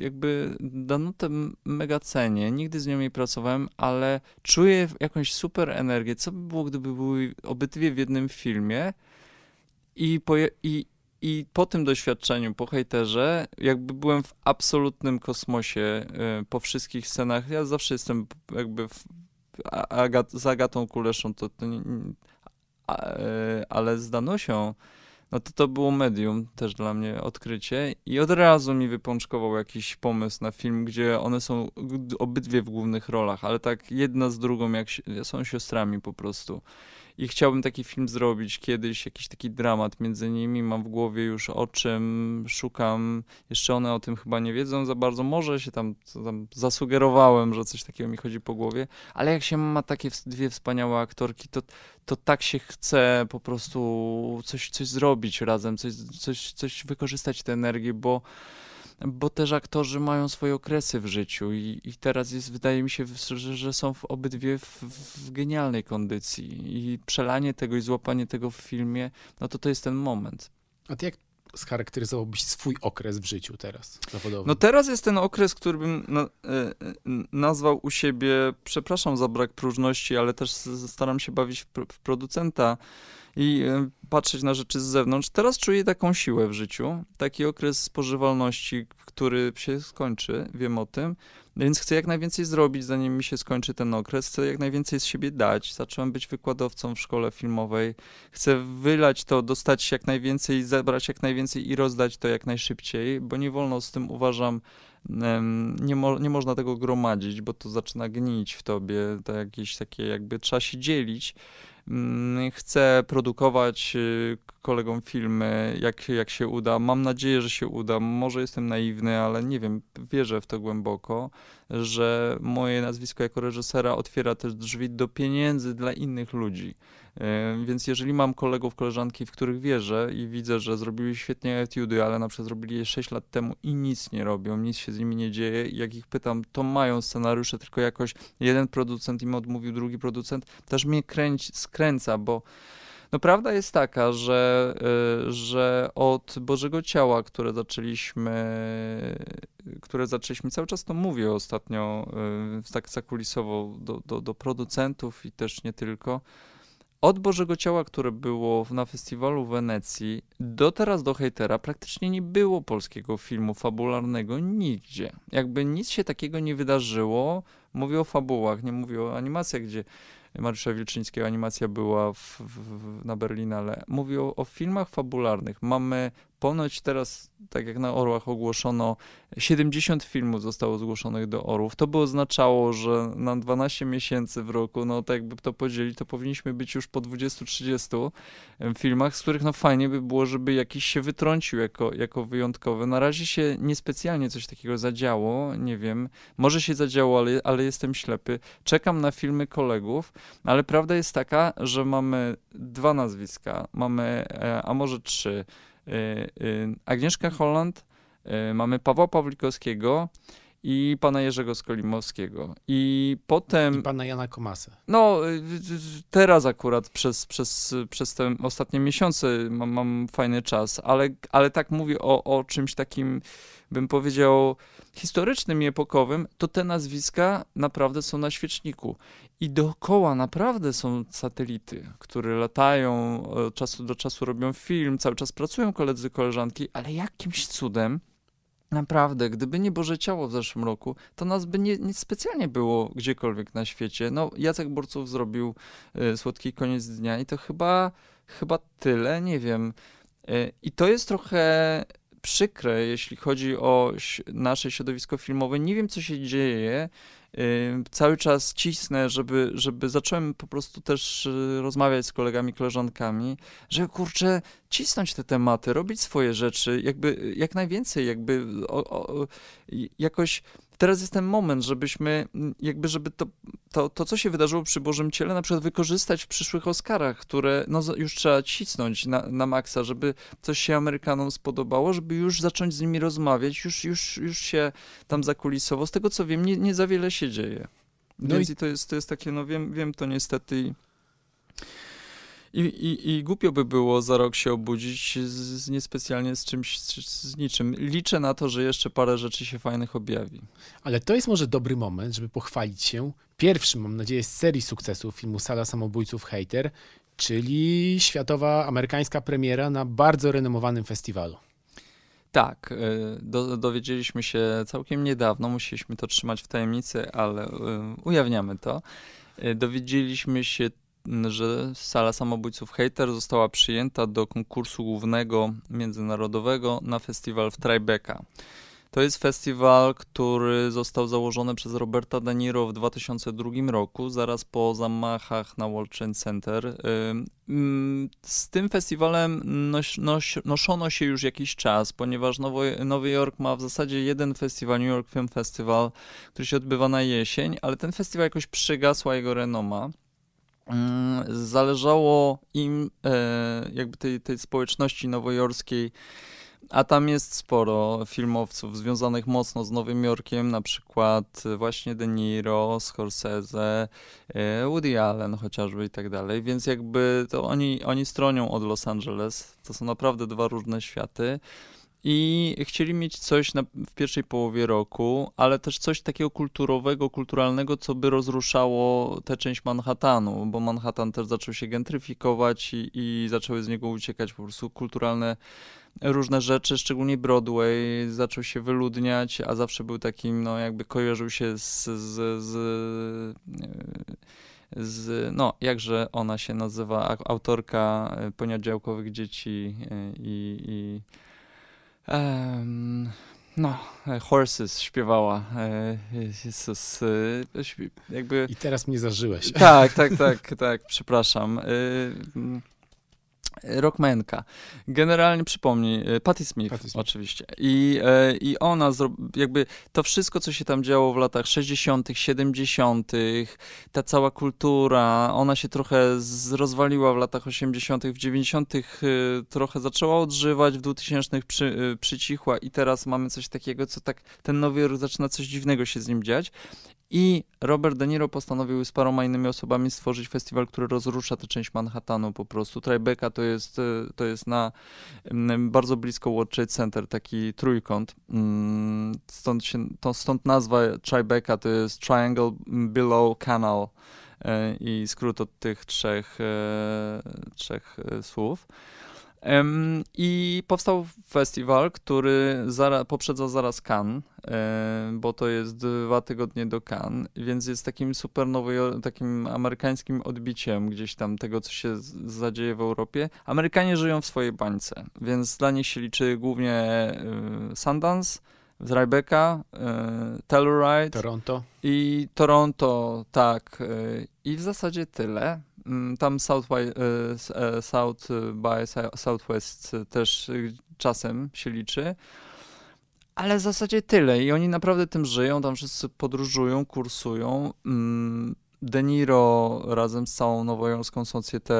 jakby Danutę mega cenię, nigdy z nią nie pracowałem, ale czuję jakąś super energię. Co by było, gdyby były obydwie w jednym filmie? I, po, i, i po tym doświadczeniu, po hejterze, jakby byłem w absolutnym kosmosie e, po wszystkich scenach. Ja zawsze jestem jakby w, z Agatą Kuleszą, to, to nie, e, ale z Danusią no to to było medium też dla mnie odkrycie i od razu mi wypączkował jakiś pomysł na film, gdzie one są obydwie w głównych rolach, ale tak jedna z drugą jak są siostrami po prostu i chciałbym taki film zrobić kiedyś, jakiś taki dramat między nimi. Mam w głowie już o czym szukam. Jeszcze one o tym chyba nie wiedzą za bardzo. Może się tam, tam zasugerowałem, że coś takiego mi chodzi po głowie, ale jak się ma takie dwie wspaniałe aktorki, to, to tak się chce po prostu coś, coś zrobić razem, coś, coś, coś wykorzystać tę energię, bo bo też aktorzy mają swoje okresy w życiu i, i teraz jest, wydaje mi się, że, że są w obydwie w, w, genialnej kondycji i przelanie tego i złapanie tego w filmie, no to to jest ten moment. A ty jak scharakteryzowałbyś swój okres w życiu teraz zawodowym? No teraz jest ten okres, który bym na, e, e, nazwał u siebie, przepraszam za brak próżności, ale też staram się bawić w, w producenta, i y, patrzeć na rzeczy z zewnątrz. Teraz czuję taką siłę w życiu, taki okres spożywalności, który się skończy, wiem o tym, więc chcę jak najwięcej zrobić, zanim mi się skończy ten okres. Chcę jak najwięcej z siebie dać. Zacząłem być wykładowcą w szkole filmowej. Chcę wylać to, dostać jak najwięcej, zebrać jak najwięcej i rozdać to jak najszybciej, bo nie wolno z tym uważam nie, mo nie można tego gromadzić, bo to zaczyna gnić w tobie, to jakieś takie jakby trzeba się dzielić. Mm, chcę produkować y, kolegom filmy, jak, jak się uda. Mam nadzieję, że się uda. Może jestem naiwny, ale nie wiem, wierzę w to głęboko, że moje nazwisko jako reżysera otwiera też drzwi do pieniędzy dla innych ludzi. E, więc jeżeli mam kolegów, koleżanki, w których wierzę i widzę, że zrobili świetnie etiudy, ale na przykład zrobili je 6 lat temu i nic nie robią, nic się z nimi nie dzieje, jak ich pytam, to mają scenariusze, tylko jakoś jeden producent im odmówił, drugi producent, też mnie kręć, skręca, bo no prawda jest taka, że, e, że od Bożego Ciała, które zaczęliśmy, które zaczęliśmy, cały czas to mówię ostatnio e, tak zakulisowo do, do, do producentów i też nie tylko, od Bożego Ciała, które było na festiwalu w Wenecji, do teraz do Hejtera praktycznie nie było polskiego filmu fabularnego nigdzie. Jakby nic się takiego nie wydarzyło. Mówię o fabułach, nie mówię o animacjach, gdzie Mariusza Wilczyńskiego animacja była w, w, na Berlinale. Mówię o, o filmach fabularnych. Mamy Ponoć teraz, tak jak na Orłach ogłoszono, 70 filmów zostało zgłoszonych do Orłów. To by oznaczało, że na 12 miesięcy w roku, no tak jakby to podzielić, to powinniśmy być już po 20-30 filmach, z których no fajnie by było, żeby jakiś się wytrącił jako, jako wyjątkowy. Na razie się niespecjalnie coś takiego zadziało, nie wiem. Może się zadziało, ale, ale jestem ślepy. Czekam na filmy kolegów, ale prawda jest taka, że mamy dwa nazwiska, mamy, e, a może trzy, Y, y, Agnieszka Holland, y, mamy Pawła Pawlikowskiego, i pana Jerzego Skolimowskiego. I potem. I pana Jana Komasa. No, teraz akurat przez, przez, przez te ostatnie miesiące mam, mam fajny czas, ale, ale tak mówię o, o czymś takim, bym powiedział, historycznym i epokowym, to te nazwiska naprawdę są na świeczniku. I dookoła naprawdę są satelity, które latają, e, od czasu do czasu robią film, cały czas pracują koledzy, koleżanki, ale jakimś cudem Naprawdę, gdyby nie Boże Ciało w zeszłym roku, to nas by nie, nic specjalnie było gdziekolwiek na świecie. No, Jacek Burców zrobił y, Słodki Koniec Dnia i to chyba, chyba tyle, nie wiem. Y, I to jest trochę przykre, jeśli chodzi o nasze środowisko filmowe. Nie wiem, co się dzieje cały czas cisnę, żeby, żeby zacząłem po prostu też y, rozmawiać z kolegami, koleżankami, że kurczę, cisnąć te tematy, robić swoje rzeczy, jakby jak najwięcej, jakby o, o, y, jakoś teraz jest ten moment, żebyśmy, mm, jakby, żeby to, to, to, co się wydarzyło przy Bożym Ciele, na przykład wykorzystać w przyszłych Oscarach, które no, już trzeba cisnąć na, na maksa, żeby coś się Amerykanom spodobało, żeby już zacząć z nimi rozmawiać, już, już, już się tam zakulisowo. Z tego, co wiem, nie, nie za wiele się dzieje. No Więc i... to, jest, to jest takie, no wiem, wiem to niestety i, i, I głupio by było za rok się obudzić z, z niespecjalnie z czymś, z, z, niczym. Liczę na to, że jeszcze parę rzeczy się fajnych objawi. Ale to jest może dobry moment, żeby pochwalić się pierwszym, mam nadzieję, z serii sukcesów filmu Sala Samobójców Hater, czyli światowa amerykańska premiera na bardzo renomowanym festiwalu. Tak, e, do, dowiedzieliśmy się całkiem niedawno, musieliśmy to trzymać w tajemnicy, ale e, ujawniamy to. E, dowiedzieliśmy się że sala samobójców Hater została przyjęta do konkursu głównego międzynarodowego na festiwal w Tribeca. To jest festiwal, który został założony przez Roberta Daniro w 2002 roku, zaraz po zamachach na World Trade Center. Z tym festiwalem nos, nos, noszono się już jakiś czas, ponieważ Nowy, Nowy Jork ma w zasadzie jeden festiwal, New York Film Festival, który się odbywa na jesień, ale ten festiwal jakoś przygasła jego renoma. Mm, zależało im, e, jakby tej, tej społeczności nowojorskiej, a tam jest sporo filmowców związanych mocno z Nowym Jorkiem, na przykład właśnie De Niro, Scorsese, e, Woody Allen chociażby i tak dalej, więc jakby to oni, oni stronią od Los Angeles, to są naprawdę dwa różne światy. I chcieli mieć coś na, w pierwszej połowie roku, ale też coś takiego kulturowego, kulturalnego, co by rozruszało tę część Manhattanu, bo Manhattan też zaczął się gentryfikować i, i zaczęły z niego uciekać po prostu kulturalne różne rzeczy, szczególnie Broadway, zaczął się wyludniać, a zawsze był takim, no jakby kojarzył się z, z, z e, z, no, jakże ona się nazywa, autorka e, poniedziałkowych dzieci e, i, i Um, no, e, Horses śpiewała. E, e, Jezus, jakby... I teraz mnie zażyłeś. Tak, tak, tak, tak, przepraszam rockmanka. Generalnie przypomnij, e, Patti Smith, Smith. oczywiście. I, e, I ona, jakby to wszystko, co się tam działo w latach 60., 70., ta cała kultura, ona się trochę rozwaliła w latach 80., w 90., e, trochę zaczęła odżywać, w 2000 przy, przycichła i teraz mamy coś takiego, co tak ten nowy rok zaczyna coś dziwnego się z nim dziać. I Robert De Niro postanowił z paroma innymi osobami stworzyć festiwal, który rozrusza tę część Manhattanu po prostu. Tribeca to jest, e, to jest na bardzo blisko World Trade Center, taki trójkąt. Mm, stąd, się, to, stąd nazwa Tribeca to jest Triangle Below Canal e, i skrót od tych trzech, e, trzech słów. I powstał festiwal, który poprzedza zaraz Cannes, bo to jest dwa tygodnie do Cannes, więc jest takim super nowym, takim amerykańskim odbiciem gdzieś tam tego, co się zadzieje w Europie. Amerykanie żyją w swojej bańce, więc dla nich się liczy głównie y, Sundance, z y, Telluride. Toronto. I Toronto, tak. Y, I w zasadzie tyle. Mm, tam South by, e, South by Southwest też czasem się liczy. Ale w zasadzie tyle. I oni naprawdę tym żyją, tam wszyscy podróżują, kursują. Mm, De Niro razem z całą nowojorską socjetę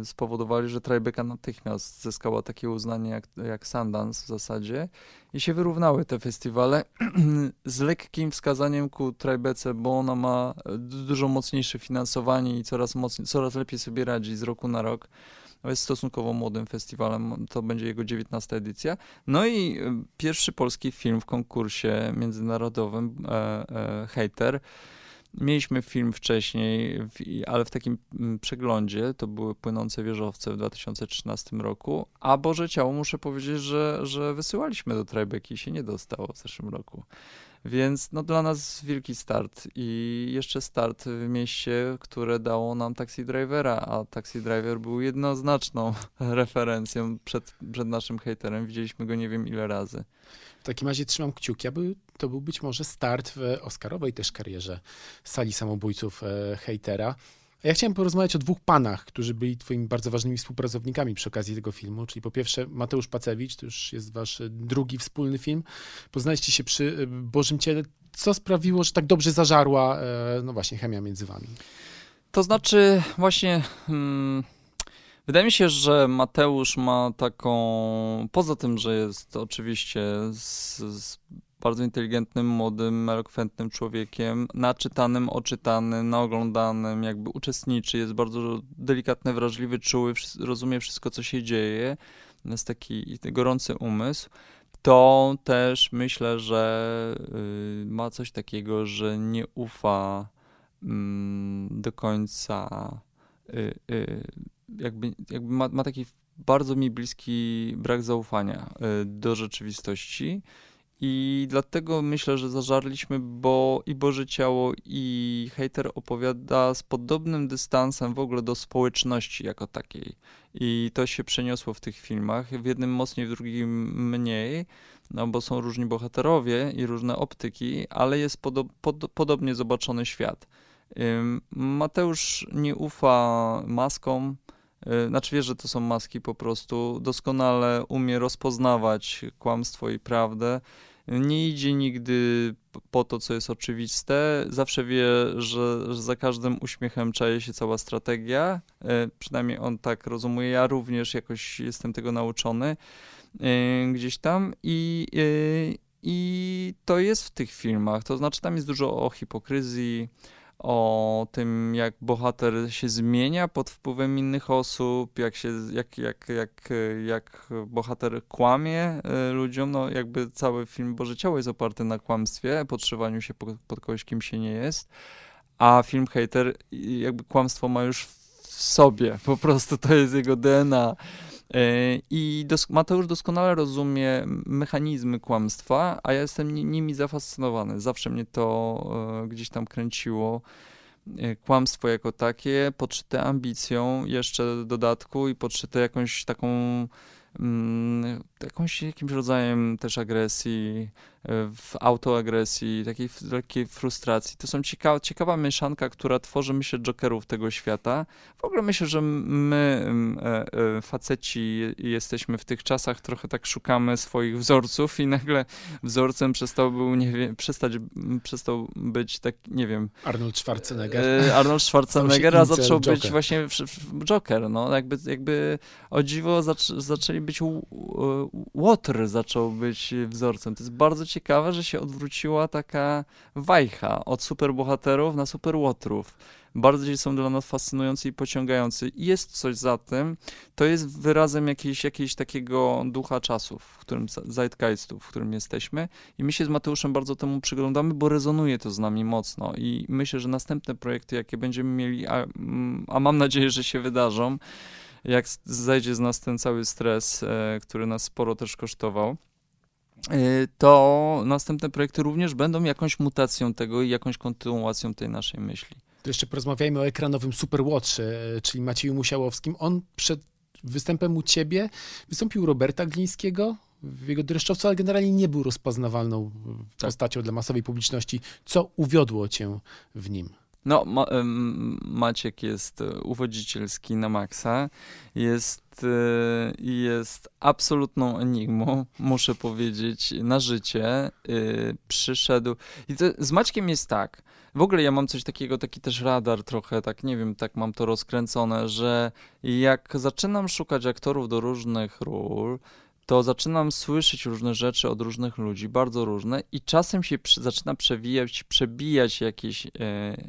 y, spowodowali, że Tribeca natychmiast zyskała takie uznanie jak, jak Sundance w zasadzie i się wyrównały te festiwale z lekkim wskazaniem ku Tribece, bo ona ma y, dużo mocniejsze finansowanie i coraz, mocniej, coraz lepiej sobie radzi z roku na rok no jest stosunkowo młodym festiwalem, to będzie jego 19 edycja. No i y, pierwszy polski film w konkursie międzynarodowym e, e Hater. Mieliśmy film wcześniej, w, ale w takim mm, przeglądzie to były płynące wieżowce w 2013 roku. A Boże Ciało muszę powiedzieć, że, że wysyłaliśmy do Trybeki i się nie dostało w zeszłym roku. Więc no, dla nas wielki start i jeszcze start w mieście, które dało nam Taxi Drivera, a Taxi Driver był jednoznaczną referencją przed, przed naszym hejterem. Widzieliśmy go nie wiem ile razy. W takim razie trzymam kciuki, aby to był być może start w Oscarowej też karierze sali samobójców e, hejtera ja chciałem porozmawiać o dwóch panach, którzy byli twoimi bardzo ważnymi współpracownikami przy okazji tego filmu, czyli po pierwsze Mateusz Pacewicz, to już jest wasz e, drugi wspólny film. Poznaliście się przy e, Bożym Ciele. Co sprawiło, że tak dobrze zażarła, e, no właśnie, chemia między wami? To znaczy, właśnie... Hmm... Wydaje mi się, że Mateusz ma taką, poza tym, że jest oczywiście z, z bardzo inteligentnym, młodym, elokwentnym człowiekiem, naczytanym, oczytanym, naoglądanym, jakby uczestniczy, jest bardzo delikatny, wrażliwy, czuły, rozumie wszystko, co się dzieje, jest taki gorący umysł, to też myślę, że y, ma coś takiego, że nie ufa mm, do końca, y, y, jakby, jakby ma, ma taki bardzo mi bliski brak zaufania do rzeczywistości. I dlatego myślę, że zażarliśmy, bo i Boże Ciało, i Hater opowiada z podobnym dystansem w ogóle do społeczności jako takiej. I to się przeniosło w tych filmach, w jednym mocniej, w drugim mniej, no bo są różni bohaterowie i różne optyki, ale jest podo pod podobnie zobaczony świat. Mateusz nie ufa maskom, y, znaczy wie, że to są maski po prostu, doskonale umie rozpoznawać kłamstwo i prawdę nie idzie nigdy po to, co jest oczywiste. Zawsze wie, że, że za każdym uśmiechem czaje się cała strategia. E, przynajmniej on tak rozumie. Ja również jakoś jestem tego nauczony e, gdzieś tam i. E, I to jest w tych filmach, to znaczy tam jest dużo o hipokryzji, o tym, jak bohater się zmienia pod wpływem innych osób, jak, się, jak, jak, jak, jak bohater kłamie e, ludziom. No, jakby cały film Boże Ciało jest oparty na kłamstwie, podszywaniu się pod, pod kogoś, kim się nie jest. A film Hater, jakby kłamstwo ma już w sobie, po prostu to jest jego DNA. Y, I dos Mateusz doskonale rozumie mechanizmy kłamstwa, a ja jestem nimi zafascynowany. Zawsze mnie to y, gdzieś tam kręciło. Y, kłamstwo jako takie, podszyte ambicją jeszcze w dodatku i podszyte jakąś taką, mm, jakąś, jakimś rodzajem też agresji, w autoagresji, takiej lekkiej frustracji. To są ciekawa, ciekawa mieszanka, która tworzy, myślę, jokerów tego świata. W ogóle myślę, że my, e, e, faceci, jesteśmy w tych czasach, trochę tak szukamy swoich wzorców i nagle wzorcem przestał, był, nie wiem, przestać, przestał być tak, nie wiem... Arnold Schwarzenegger. E, Arnold Schwarzenegger, a zaczął Joker. być właśnie Joker, no, jakby, jakby o dziwo zaczęli być... Water zaczął być wzorcem. To jest bardzo ciekawe, że się odwróciła taka wajcha od superbohaterów na superłotrów. Bardziej są dla nas fascynujący i pociągający. Jest coś za tym, to jest wyrazem jakiejś, jakiejś takiego ducha czasów, w którym zeitgeistu, w którym jesteśmy. I my się z Mateuszem bardzo temu przyglądamy, bo rezonuje to z nami mocno. I myślę, że następne projekty, jakie będziemy mieli, a, a mam nadzieję, że się wydarzą, jak zejdzie z nas ten cały stres, e, który nas sporo też kosztował Y, to następne projekty również będą jakąś mutacją tego i jakąś kontynuacją tej naszej myśli. To jeszcze porozmawiajmy o ekranowym Superwatch, y, czyli Macieju Musiałowskim. On przed występem u ciebie wystąpił Roberta Glińskiego, jego dreszczowcu, ale generalnie nie był rozpoznawalną tak. postacią dla masowej publiczności. Co uwiodło cię w nim? No, Ma Maciek jest e, uwodzicielski na maksa. Jest, e, jest absolutną enigmą, muszę powiedzieć, na życie. E, przyszedł. I to, z Maćkiem jest tak. W ogóle ja mam coś takiego, taki też radar trochę, tak nie wiem, tak mam to rozkręcone, że jak zaczynam szukać aktorów do różnych ról, to zaczynam słyszeć różne rzeczy od różnych ludzi, bardzo różne, i czasem się przy, zaczyna przewijać, przebijać jakieś e,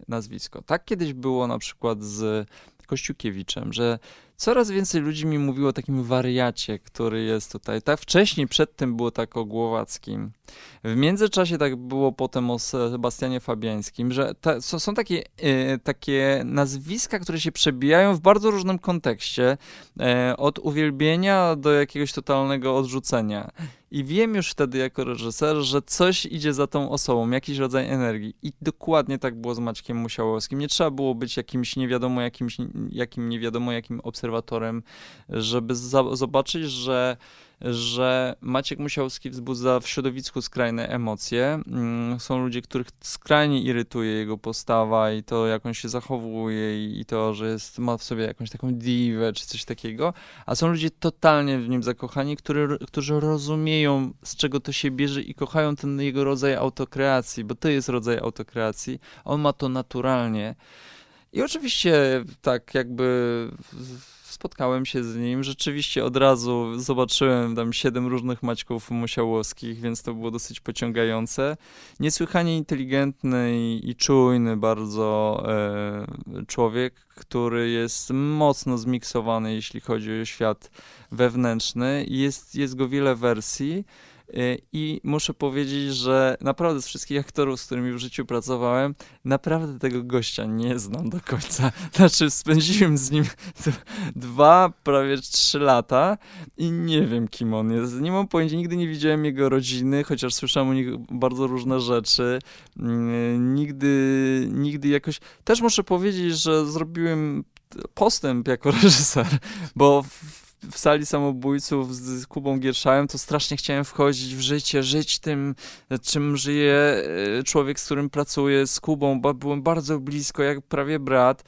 nazwisko. Tak kiedyś było na przykład z Kościukiewiczem, że coraz więcej ludzi mi mówiło o takim wariacie, który jest tutaj. Tak wcześniej, przed tym było tak o Głowackim. W międzyczasie tak było potem o Sebastianie Fabiańskim, że ta, są, są takie, e, takie nazwiska, które się przebijają w bardzo różnym kontekście, e, od uwielbienia do jakiegoś totalnego odrzucenia i wiem już wtedy jako reżyser, że coś idzie za tą osobą, jakiś rodzaj energii. I dokładnie tak było z Maćkiem Musiałowskim. Nie trzeba było być jakimś nie wiadomo jakimś, jakim nie wiadomo jakim obserwatorem, żeby zobaczyć, że że Maciek Musiałski wzbudza w środowisku skrajne emocje. Mm, są ludzie, których skrajnie irytuje jego postawa i to, jak on się zachowuje i to, że jest, ma w sobie jakąś taką diwę czy coś takiego, a są ludzie totalnie w nim zakochani, który, którzy rozumieją, z czego to się bierze i kochają ten jego rodzaj autokreacji, bo to jest rodzaj autokreacji. On ma to naturalnie. I oczywiście tak jakby spotkałem się z nim. Rzeczywiście od razu zobaczyłem tam siedem różnych Maćków musiałoskich, więc to było dosyć pociągające. Niesłychanie inteligentny i, i czujny bardzo e, człowiek, który jest mocno zmiksowany, jeśli chodzi o świat wewnętrzny. Jest, jest go wiele wersji. Y, I muszę powiedzieć, że naprawdę z wszystkich aktorów, z którymi w życiu pracowałem, naprawdę tego gościa nie znam do końca. Znaczy, spędziłem z nim dwa, prawie trzy lata i nie wiem, kim on jest. Nie mam pojęcia, nigdy nie widziałem jego rodziny, chociaż słyszałem o nich bardzo różne rzeczy. Mm, nigdy, nigdy jakoś. Też muszę powiedzieć, że zrobiłem postęp jako reżyser, bo w w sali samobójców z, Kubą Gierszałem, to strasznie chciałem wchodzić w życie, żyć tym, czym żyje e, człowiek, z którym pracuję, z Kubą, bo byłem bardzo blisko, jak prawie brat.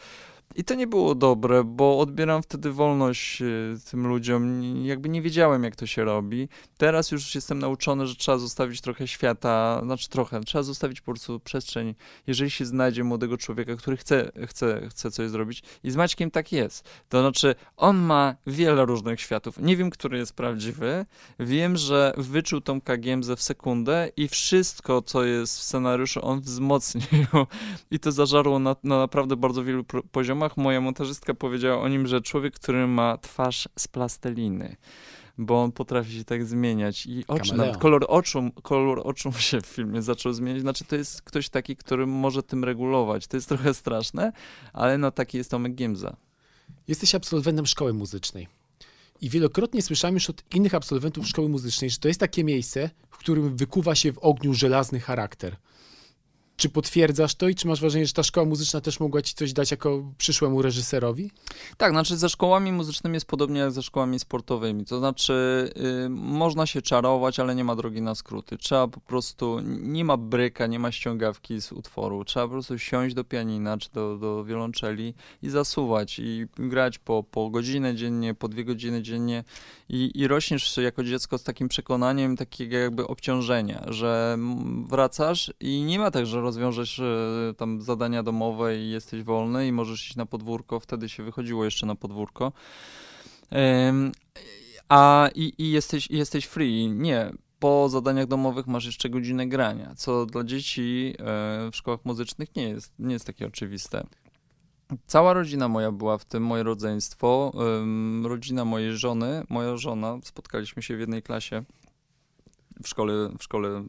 I to nie było dobre, bo odbieram wtedy wolność e, tym ludziom. Jakby nie wiedziałem, jak to się robi. Teraz już jestem nauczony, że trzeba zostawić trochę świata, znaczy trochę, trzeba zostawić po prostu przestrzeń. Jeżeli się znajdzie młodego człowieka, który chce, chce, chce coś zrobić, i z Maćkiem tak jest. To znaczy, on ma wiele różnych światów. Nie wiem, który jest prawdziwy. Wiem, że wyczuł tą Kagiemzę w sekundę i wszystko, co jest w scenariuszu, on wzmocnił. I to zażarło na, na naprawdę bardzo wielu poziomach filmach moja montażystka powiedziała o nim, że człowiek, który ma twarz z plasteliny bo on potrafi się tak zmieniać. I oczy, kolor oczu, kolor oczu się w filmie zaczął zmieniać. Znaczy, to jest ktoś taki, który może tym regulować. To jest trochę straszne, ale no taki jest Tomek Gimza. Jesteś absolwentem szkoły muzycznej. I wielokrotnie słyszałem już od innych absolwentów szkoły muzycznej, że to jest takie miejsce, w którym wykuwa się w ogniu żelazny charakter. Czy potwierdzasz to i czy masz wrażenie, że ta szkoła muzyczna też mogła ci coś dać jako przyszłemu reżyserowi? Tak, znaczy ze szkołami muzycznymi jest podobnie jak ze szkołami sportowymi. To znaczy y, można się czarować, ale nie ma drogi na skróty. Trzeba po prostu, nie ma bryka, nie ma ściągawki z utworu. Trzeba po prostu siąść do pianina czy do, do wiolonczeli i zasuwać i grać po, po godzinę dziennie, po dwie godziny dziennie i, i rośniesz jako dziecko z takim przekonaniem takiego jakby obciążenia, że wracasz i nie ma tak, że rozwiążesz e, tam zadania domowe i jesteś wolny i możesz iść na podwórko, wtedy się wychodziło jeszcze na podwórko. A i, i jesteś, jesteś free. Nie, po zadaniach domowych masz jeszcze godzinę grania, co dla dzieci e, w szkołach muzycznych nie jest, nie jest takie oczywiste. Cała rodzina moja była w tym, moje rodzeństwo, rodzina mojej żony, moja żona, spotkaliśmy się w jednej klasie w szkole, w szkole e,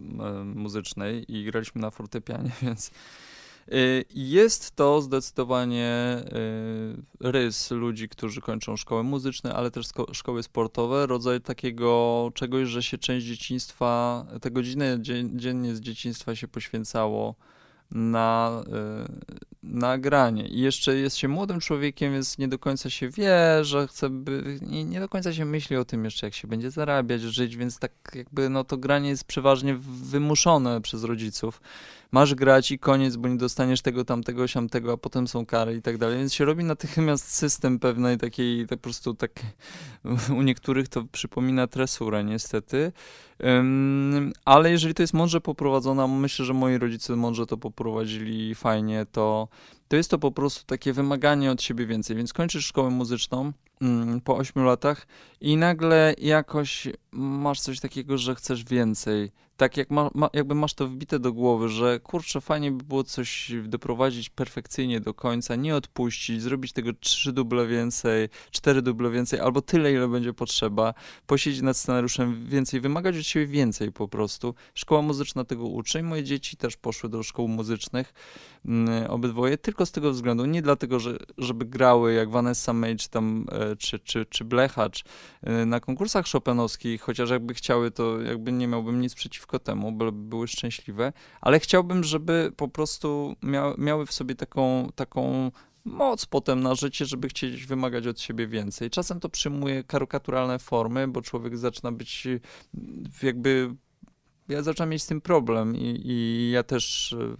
muzycznej i graliśmy na fortepianie, więc y, jest to zdecydowanie y, rys ludzi, którzy kończą szkoły muzyczne, ale też szkoły sportowe, rodzaj takiego czegoś, że się część dzieciństwa, te godziny dziennie z dzieciństwa się poświęcało na, y, na granie. I jeszcze jest się młodym człowiekiem, więc nie do końca się wie, że chce by, nie, nie do końca się myśli o tym jeszcze, jak się będzie zarabiać, żyć, więc tak jakby no to granie jest przeważnie wymuszone przez rodziców masz grać i koniec, bo nie dostaniesz tego, tamtego, siamtego, a potem są kary i tak dalej. Więc się robi natychmiast system pewnej takiej, tak po prostu tak, u niektórych to przypomina tresurę niestety. ale jeżeli to jest mądrze poprowadzona, myślę, że moi rodzice mądrze to poprowadzili fajnie, to, to jest to po prostu takie wymaganie od siebie więcej. Więc kończysz szkołę muzyczną, Mm, po 8 latach i nagle jakoś masz coś takiego, że chcesz więcej. Tak jak ma, ma, jakby masz to wbite do głowy, że kurczę, fajnie by było coś doprowadzić perfekcyjnie do końca, nie odpuścić, zrobić tego trzy duble więcej, cztery duble więcej, albo tyle, ile będzie potrzeba, posiedzieć nad scenariuszem więcej, wymagać od siebie więcej po prostu. Szkoła muzyczna tego uczy i moje dzieci też poszły do szkół muzycznych, mm, obydwoje, tylko z tego względu, nie dlatego, że, żeby grały jak Vanessa May, czy tam e, czy, czy, czy blechacz y, na konkursach chopinowskich, chociaż jakby chciały, to jakby nie miałbym nic przeciwko temu, by były szczęśliwe, ale chciałbym, żeby po prostu mia, miały w sobie taką, taką moc potem na życie, żeby chcieć wymagać od siebie więcej. Czasem to przyjmuje karykaturalne formy, bo człowiek zaczyna być y, jakby. Ja zaczynam mieć z tym problem i, i ja też. Y,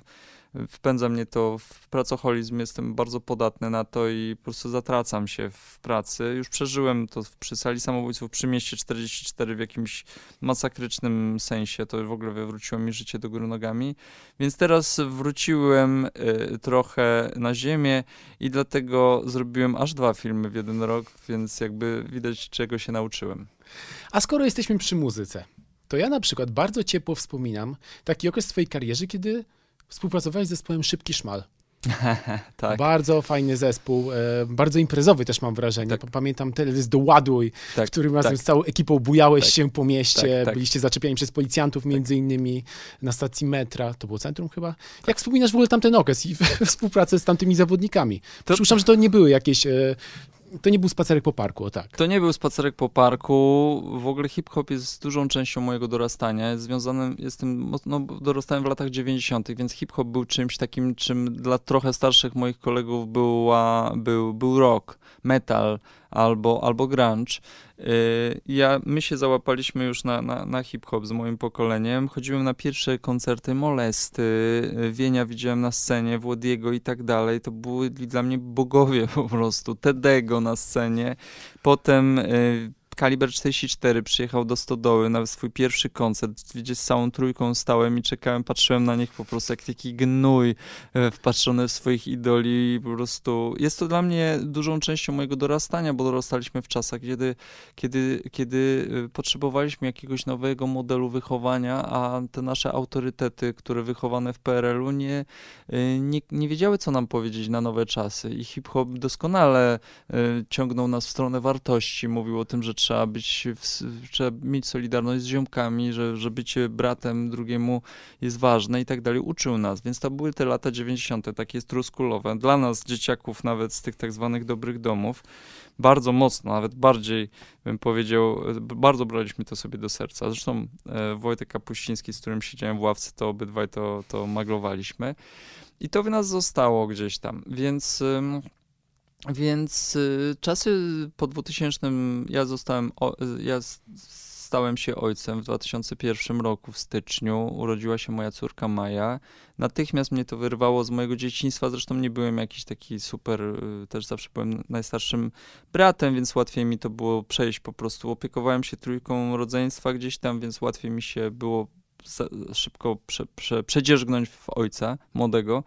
wpędza mnie to w pracoholizm, jestem bardzo podatny na to i po prostu zatracam się w pracy. Już przeżyłem to przy sali samobójców przy mieście 44 w jakimś masakrycznym sensie, to w ogóle wywróciło mi życie do góry nogami. Więc teraz wróciłem y, trochę na ziemię i dlatego zrobiłem aż dwa filmy w jeden rok, więc jakby widać czego się nauczyłem. A skoro jesteśmy przy muzyce, to ja na przykład bardzo ciepło wspominam taki okres w twojej karierze, kiedy współpracowałeś z zespołem Szybki Szmal. tak. Bardzo fajny zespół, e, bardzo imprezowy też mam wrażenie. Tak. Pamiętam teledysk do Ładuj, tak, w którym razem tak. z całą ekipą bujałeś tak. się po mieście, tak, byliście zaczepiani przez policjantów między innymi na stacji metra, to było centrum chyba. Jak wspominasz w ogóle tamten okres i w, współpracę z tamtymi zawodnikami? To... Przypuszczam, że to nie były jakieś e, to nie był spacerek po parku, o tak. To nie był spacerek po parku. W ogóle hip-hop jest dużą częścią mojego dorastania. Jest związany jestem, no, dorastałem w latach 90., więc hip-hop był czymś takim, czym dla trochę starszych moich kolegów była, był, był rock, metal albo, albo grunge. Y, ja, my się załapaliśmy już na, na, na hip-hop z moim pokoleniem. Chodziłem na pierwsze koncerty Molesty, y, Wienia widziałem na scenie, Włodiego i tak dalej. To byli dla mnie bogowie po prostu. Tedego na scenie. Potem y, kaliber 44 przyjechał do Stodoły na swój pierwszy koncert, gdzie z całą trójką stałem i czekałem, patrzyłem na nich po prostu jak taki gnój e, wpatrzony w swoich idoli po prostu jest to dla mnie dużą częścią mojego dorastania, bo dorastaliśmy w czasach, kiedy, kiedy, kiedy e, potrzebowaliśmy jakiegoś nowego modelu wychowania, a te nasze autorytety, które wychowane w PRL-u nie, e, nie, nie wiedziały co nam powiedzieć na nowe czasy i hip-hop doskonale ciągnął nas w stronę wartości, mówił o tym, że trzeba być, w, trzeba mieć solidarność z ziomkami, że, że bycie bratem drugiemu jest ważne i tak dalej, uczył nas, więc to były te lata 90. takie truskulowe, dla nas dzieciaków nawet z tych tak zwanych dobrych domów, bardzo mocno, nawet bardziej bym powiedział, bardzo braliśmy to sobie do serca. Zresztą e, Wojtek Kapuściński, z którym siedziałem w ławce, to obydwaj to, to maglowaliśmy. I to w nas zostało gdzieś tam, więc... Więc y, czasy po 2000 ja zostałem, y, ja stałem się ojcem w 2001 roku w styczniu. Urodziła się moja córka Maja. Natychmiast mnie to wyrwało z mojego dzieciństwa. Zresztą nie byłem jakiś taki super, y, też zawsze byłem najstarszym bratem, więc łatwiej mi to było przejść po prostu. Opiekowałem się trójką rodzeństwa gdzieś tam, więc łatwiej mi się było szybko prze, prze, przedzierzgnąć w ojca młodego.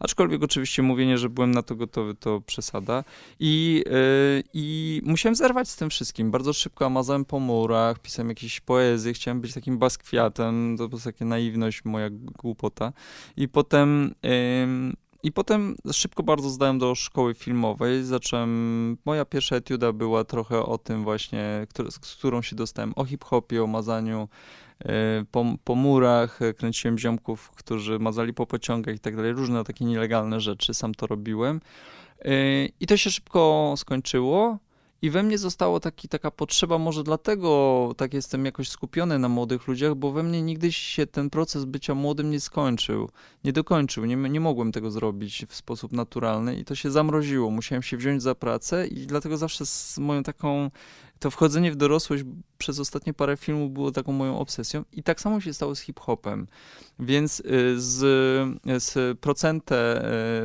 Aczkolwiek oczywiście mówienie, że byłem na to gotowy, to przesada. I, yy, i musiałem zerwać z tym wszystkim. Bardzo szybko mazałem po murach, pisałem jakieś poezje, chciałem być takim baskwiatem, to była taka naiwność, moja głupota. I potem... Yy, i potem szybko bardzo zdałem do szkoły filmowej. Zacząłem. Moja pierwsza etiuda była trochę o tym właśnie, który, z którą się dostałem o hip-hopie, o mazaniu E, po, po murach, e, kręciłem ziomków, którzy mazali po pociągach i tak dalej, różne takie nielegalne rzeczy, sam to robiłem. E, I to się szybko skończyło. I we mnie została taka potrzeba, może dlatego tak jestem jakoś skupiony na młodych ludziach, bo we mnie nigdy się ten proces bycia młodym nie skończył, nie dokończył, nie, nie mogłem tego zrobić w sposób naturalny i to się zamroziło. Musiałem się wziąć za pracę i dlatego zawsze z moją taką, to wchodzenie w dorosłość przez ostatnie parę filmów było taką moją obsesją i tak samo się stało z hip-hopem. Więc y, z, z Procente,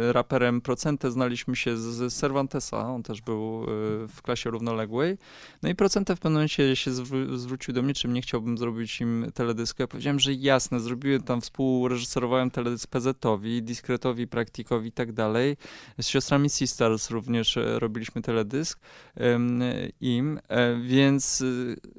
y, raperem Procente znaliśmy się z Cervantesa, on też był y, w klasie równoległej. No i Procente w pewnym momencie się zwró zwrócił do mnie, czy nie chciałbym zrobić im teledysku. Ja powiedziałem, że jasne, zrobiłem tam, współreżyserowałem teledysk PZ-owi, Diskretowi, Praktikowi i tak dalej. Z siostrami Sisters również e, robiliśmy teledysk im, e, więc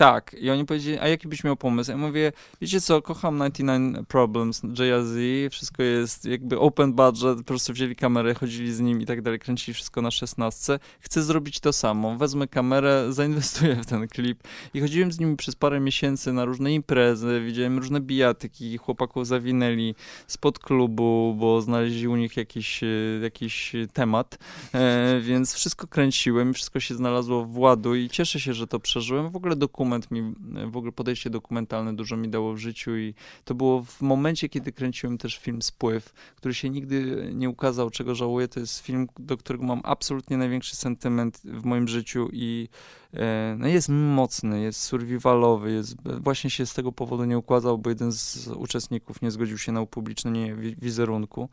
tak. I oni powiedzieli, a jaki byś miał pomysł? Ja mówię, wiecie co, kocham 99 Problems, Jay-Z, wszystko jest jakby open budget, po prostu wzięli kamerę, chodzili z nim i tak dalej, kręcili wszystko na 16. Chcę zrobić to samo, wezmę kamerę, zainwestuję w ten klip. I chodziłem z nimi przez parę miesięcy na różne imprezy, widziałem różne bijatyki, chłopaków zawinęli spod klubu, bo znaleźli u nich jakiś, e, jakiś temat, e, więc wszystko kręciłem, wszystko się znalazło w ładu i cieszę się, że to przeżyłem. W ogóle dokument dokument mi, e, w ogóle podejście dokumentalne dużo mi dało w życiu i to było w momencie, kiedy kręciłem też film Spływ, który się nigdy nie ukazał, czego żałuję. To jest film, do którego mam absolutnie największy sentyment w moim życiu i e, no jest mocny, jest survivalowy, jest, e, właśnie się z tego powodu nie układał, bo jeden z uczestników nie zgodził się na upublicznienie wizerunku.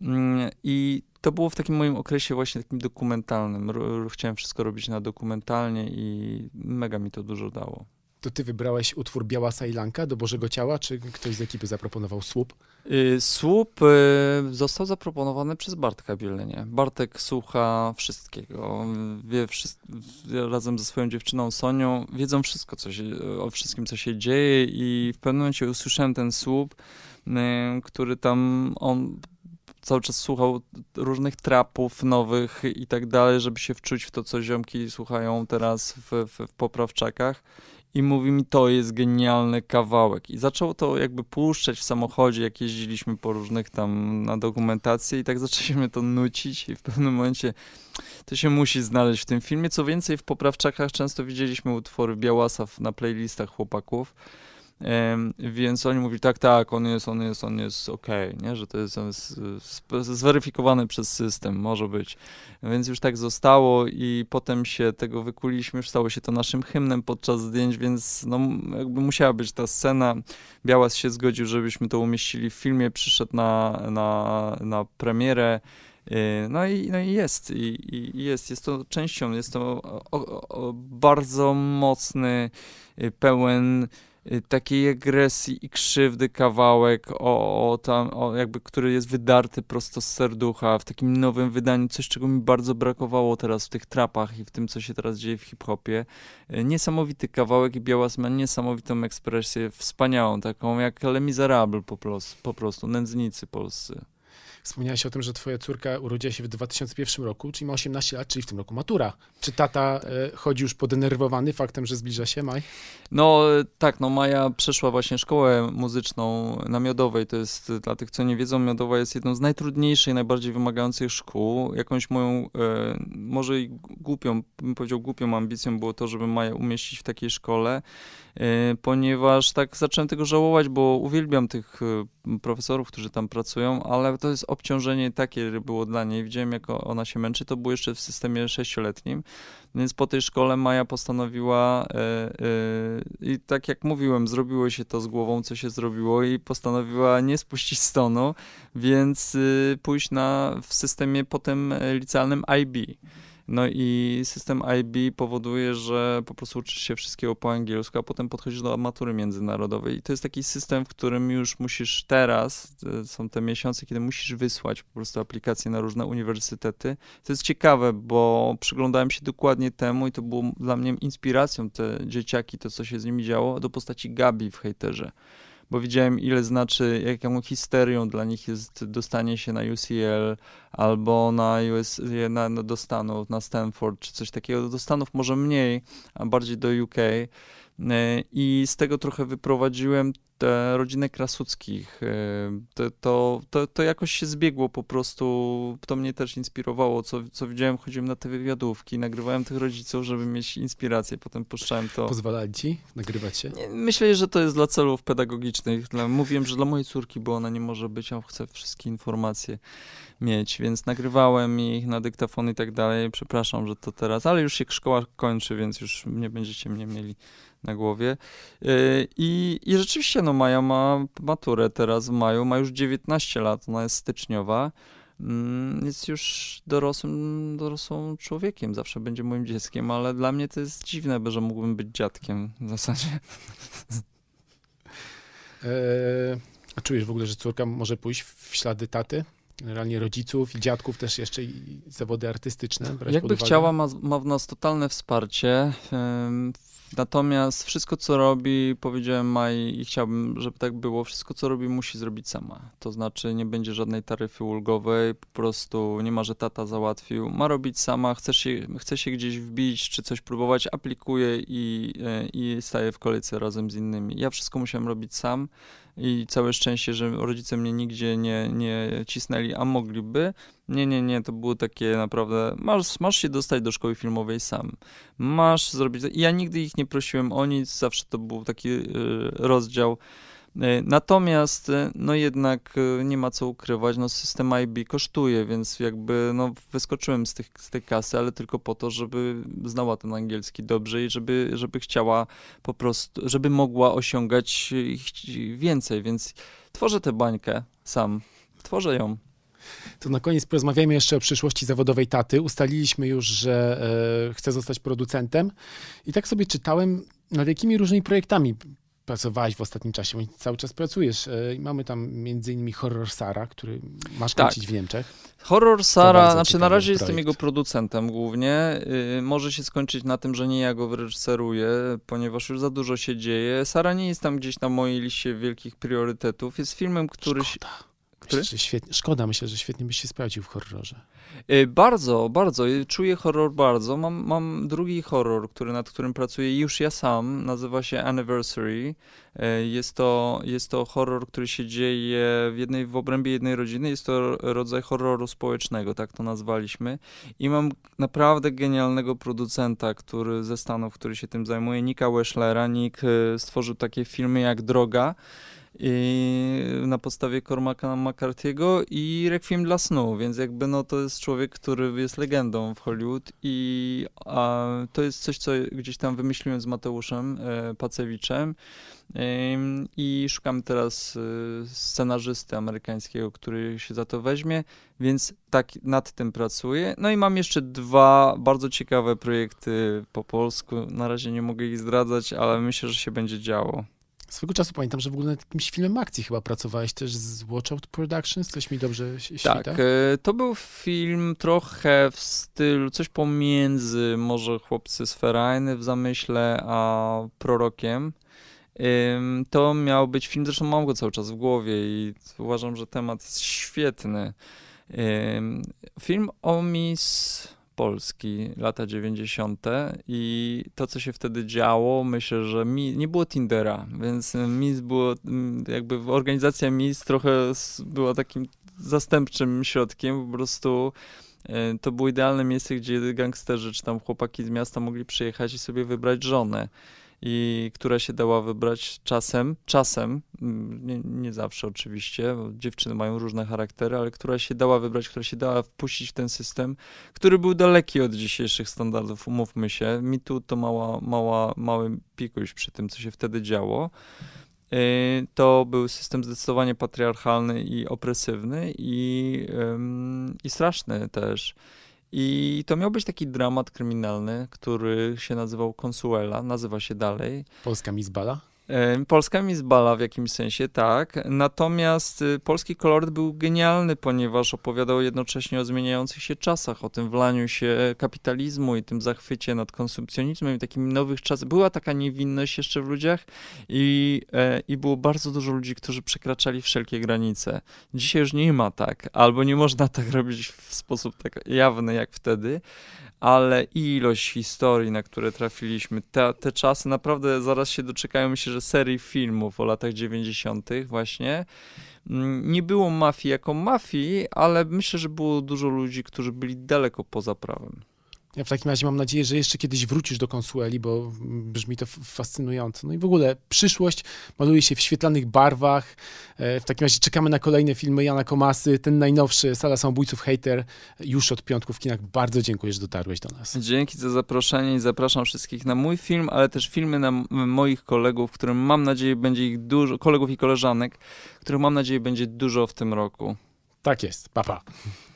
Mm, I to było w takim moim okresie właśnie takim dokumentalnym. Chciałem wszystko robić na dokumentalnie i mega mi to dużo dało. To ty wybrałeś utwór Biała Sajlanka do Bożego Ciała, czy ktoś z ekipy zaproponował słup? Yy, słup yy, został zaproponowany przez Bartka Bielenie. Bartek słucha wszystkiego. Wie razem ze swoją dziewczyną Sonią wiedzą wszystko co się, o wszystkim, co się dzieje i w pewnym momencie usłyszałem ten słup, yy, który tam on cały czas słuchał różnych trapów nowych i tak dalej, żeby się wczuć w to, co ziomki słuchają teraz w, w, w poprawczakach i mówi mi, to jest genialny kawałek. I zaczął to jakby puszczać w samochodzie, jak jeździliśmy po różnych tam na dokumentację i tak zaczęliśmy to nucić i w pewnym momencie to się musi znaleźć w tym filmie. Co więcej, w poprawczakach często widzieliśmy utwory Białasa na playlistach chłopaków. Więc oni mówili, tak, tak, on jest, on jest, on jest okej, okay, że to jest, jest zweryfikowany przez system, może być. Więc już tak zostało i potem się tego wykuliśmy, już stało się to naszym hymnem podczas zdjęć, więc no, jakby musiała być ta scena. Białas się zgodził, żebyśmy to umieścili w filmie, przyszedł na, na, na premierę. Y, no i, no i jest, i, i jest, jest to częścią, jest to o, o, bardzo mocny, y, pełen Y, takiej agresji i krzywdy kawałek, o, o tam, o jakby, który jest wydarty prosto z serducha, w takim nowym wydaniu, coś czego mi bardzo brakowało teraz w tych trapach i w tym, co się teraz dzieje w hip-hopie. Y, niesamowity kawałek i Białas ma niesamowitą ekspresję, wspaniałą, taką jak Le Miserable po po prostu nędznicy polscy. Wspomniałaś o tym, że twoja córka urodziła się w 2001 roku, czyli ma 18 lat, czyli w tym roku matura. Czy tata e, chodzi już podenerwowany faktem, że zbliża się maj? No tak, no Maja przeszła właśnie szkołę muzyczną na Miodowej. To jest, dla tych, co nie wiedzą, Miodowa jest jedną z najtrudniejszych, najbardziej wymagających szkół. Jakąś moją, e, może i głupią, bym powiedział głupią ambicją było to, żeby Maję umieścić w takiej szkole, e, ponieważ tak zacząłem tego żałować, bo uwielbiam tych profesorów, którzy tam pracują, ale to jest obciążenie takie było dla niej. Widziałem, jak ona się męczy. To było jeszcze w systemie sześcioletnim. Więc po tej szkole Maja postanowiła yy, yy, i tak jak mówiłem, zrobiło się to z głową, co się zrobiło i postanowiła nie spuścić stonu, więc yy, pójść na, w systemie potem licealnym IB. No i system IB powoduje, że po prostu uczysz się wszystkiego po angielsku, a potem podchodzisz do matury międzynarodowej. I to jest taki system, w którym już musisz teraz, e, są te miesiące, kiedy musisz wysłać po prostu aplikacje na różne uniwersytety. To jest ciekawe, bo przyglądałem się dokładnie temu i to było dla mnie inspiracją, te dzieciaki, to co się z nimi działo, do postaci Gabi w hejterze bo widziałem ile znaczy, jaką histerią dla nich jest dostanie się na UCL albo na, US, na, na do Stanów, na Stanford czy coś takiego. Do Stanów może mniej, a bardziej do UK. E, I z tego trochę wyprowadziłem te rodziny Krasuckich, y, to, to, to, to, jakoś się zbiegło po prostu, to mnie też inspirowało, co, co widziałem, chodziłem na te wywiadówki, nagrywałem tych rodziców, żeby mieć inspirację, potem puszczałem to. Pozwalali ci nagrywać się? Myślę, że to jest dla celów pedagogicznych. Dla, mówiłem, że dla mojej córki, bo ona nie może być, a chce wszystkie informacje mieć, więc nagrywałem ich na dyktafon i tak dalej. Przepraszam, że to teraz, ale już się szkoła kończy, więc już nie będziecie mnie mieli na głowie. Y, I, i rzeczywiście, no no Maja ma maturę teraz w maju, ma już 19 lat, ona jest styczniowa, mm, jest już dorosłym, dorosłym człowiekiem, zawsze będzie moim dzieckiem, ale dla mnie to jest dziwne, że mógłbym być dziadkiem w zasadzie. E, a czujesz w ogóle, że córka może pójść w ślady taty? generalnie rodziców i dziadków też jeszcze i zawody artystyczne. Jakby chciała, ma, ma w nas totalne wsparcie. Natomiast wszystko, co robi, powiedziałem Mai i chciałbym, żeby tak było, wszystko, co robi, musi zrobić sama. To znaczy, nie będzie żadnej taryfy ulgowej, po prostu nie ma, że tata załatwił. Ma robić sama, chce się, chce się gdzieś wbić, czy coś próbować, aplikuje i, e, i staje w kolejce razem z innymi. Ja wszystko musiałem robić sam i całe szczęście, że rodzice mnie nigdzie nie, nie cisnęli, a mogliby. Nie, nie, nie, to było takie naprawdę, masz, masz się dostać do szkoły filmowej sam, masz zrobić, ja nigdy ich nie prosiłem o nic, zawsze to był taki y, rozdział, E, natomiast e, no jednak e, nie ma co ukrywać, no system IB kosztuje, więc jakby no wyskoczyłem z, tych, z tej kasy, ale tylko po to, żeby znała ten angielski dobrze i żeby, żeby chciała po prostu, żeby mogła osiągać więcej, więc tworzę tę bańkę sam, tworzę ją. To na koniec porozmawiajmy jeszcze o przyszłości zawodowej taty. Ustaliliśmy już, że e, chce zostać producentem i tak sobie czytałem, nad jakimi różnymi projektami pracowałaś w ostatnim czasie, bo cały czas pracujesz. E, mamy tam między innymi Horror Sara, który masz tak. kręcić w Niemczech. Horror Sara, znaczy na razie projekt. jestem jego producentem głównie. Yy, może się skończyć na tym, że nie ja go wyreżyseruję, ponieważ już za dużo się dzieje. Sara nie jest tam gdzieś na mojej liście wielkich priorytetów. Jest filmem, który... Szkoda. Który? Myślę, świetnie, szkoda, myślę, że świetnie byś się sprawdził w horrorze. Y, bardzo, bardzo. Y, czuję horror bardzo. Mam, mam drugi horror, który, nad którym pracuję już ja sam. Nazywa się Anniversary. Y, jest to, jest to horror, który się dzieje w, jednej, w obrębie jednej rodziny. Jest to rodzaj horroru społecznego, tak to nazwaliśmy. I mam naprawdę genialnego producenta, który ze Stanów, który się tym zajmuje, Nika Weschlera. Nick stworzył takie filmy jak Droga i na podstawie Cormaca McCarthy'ego i Requiem dla snu, więc jakby no to jest człowiek, który jest legendą w Hollywood i to jest coś, co gdzieś tam wymyśliłem z Mateuszem e, Pacewiczem e, i szukam teraz e, scenarzysty amerykańskiego, który się za to weźmie, więc tak nad tym pracuję. No i mam jeszcze dwa bardzo ciekawe projekty po polsku, na razie nie mogę ich zdradzać, ale myślę, że się będzie działo. Swego czasu pamiętam, że w ogóle nad jakimś filmem akcji chyba pracowałeś też z Watchout Productions, coś mi dobrze świta. Tak, e, to był film trochę w stylu, coś pomiędzy może Chłopcy z Ferajny w zamyśle, a Prorokiem. To miał być film, zresztą mam go cały czas w głowie i uważam, że temat jest świetny. Film o mis... Polski, lata 90. i to, co się wtedy działo, myślę, że mi nie było Tindera, więc Miss było, jakby organizacja Miss trochę była takim zastępczym środkiem, po prostu e, to było idealne miejsce, gdzie gangsterzy czy tam chłopaki z miasta mogli przyjechać i sobie wybrać żonę i która się dała wybrać czasem, czasem, mm, nie, nie zawsze oczywiście, dziewczyny mają różne charaktery, ale która się dała wybrać, która się dała wpuścić w ten system, który był daleki od dzisiejszych standardów, umówmy się. Mi tu to mała, mała, mały pikuś przy tym, co się wtedy działo y, to był system zdecydowanie patriarchalny i opresywny i, i straszny też. I to miał być taki dramat kryminalny, który się nazywał Consuela, nazywa się dalej. Polska Mizbala? Polska mi zbala w jakimś sensie, tak. Natomiast y, polski kolor był genialny, ponieważ opowiadał jednocześnie o zmieniających się czasach, o tym wlaniu się kapitalizmu i tym zachwycie nad konsumpcjonizmem i takimi nowych czasach. Była taka niewinność jeszcze w ludziach i, e, i było bardzo dużo ludzi, którzy przekraczali wszelkie granice. Dzisiaj już nie ma tak, albo nie można tak robić w sposób tak jawny jak wtedy ale ilość historii, na które trafiliśmy, te, te czasy naprawdę zaraz się doczekają, myślę, że serii filmów o latach 90. właśnie. Mm, nie było mafii jako mafii, ale myślę, że było dużo ludzi, którzy byli daleko poza prawem. Ja w takim razie mam nadzieję, że jeszcze kiedyś wrócisz do konsueli, bo brzmi to fascynująco. No i w ogóle przyszłość maluje się w świetlanych barwach. E, w takim razie czekamy na kolejne filmy Jana Komasy. Ten najnowszy, Sala Samobójców Hater, już od piątku w kinach. Bardzo dziękuję, że dotarłeś do nas. Dzięki za zaproszenie i zapraszam wszystkich na mój film, ale też filmy na moich kolegów, którym mam nadzieję będzie ich dużo, kolegów i koleżanek, których mam nadzieję będzie dużo w tym roku. Tak jest, papa. Pa.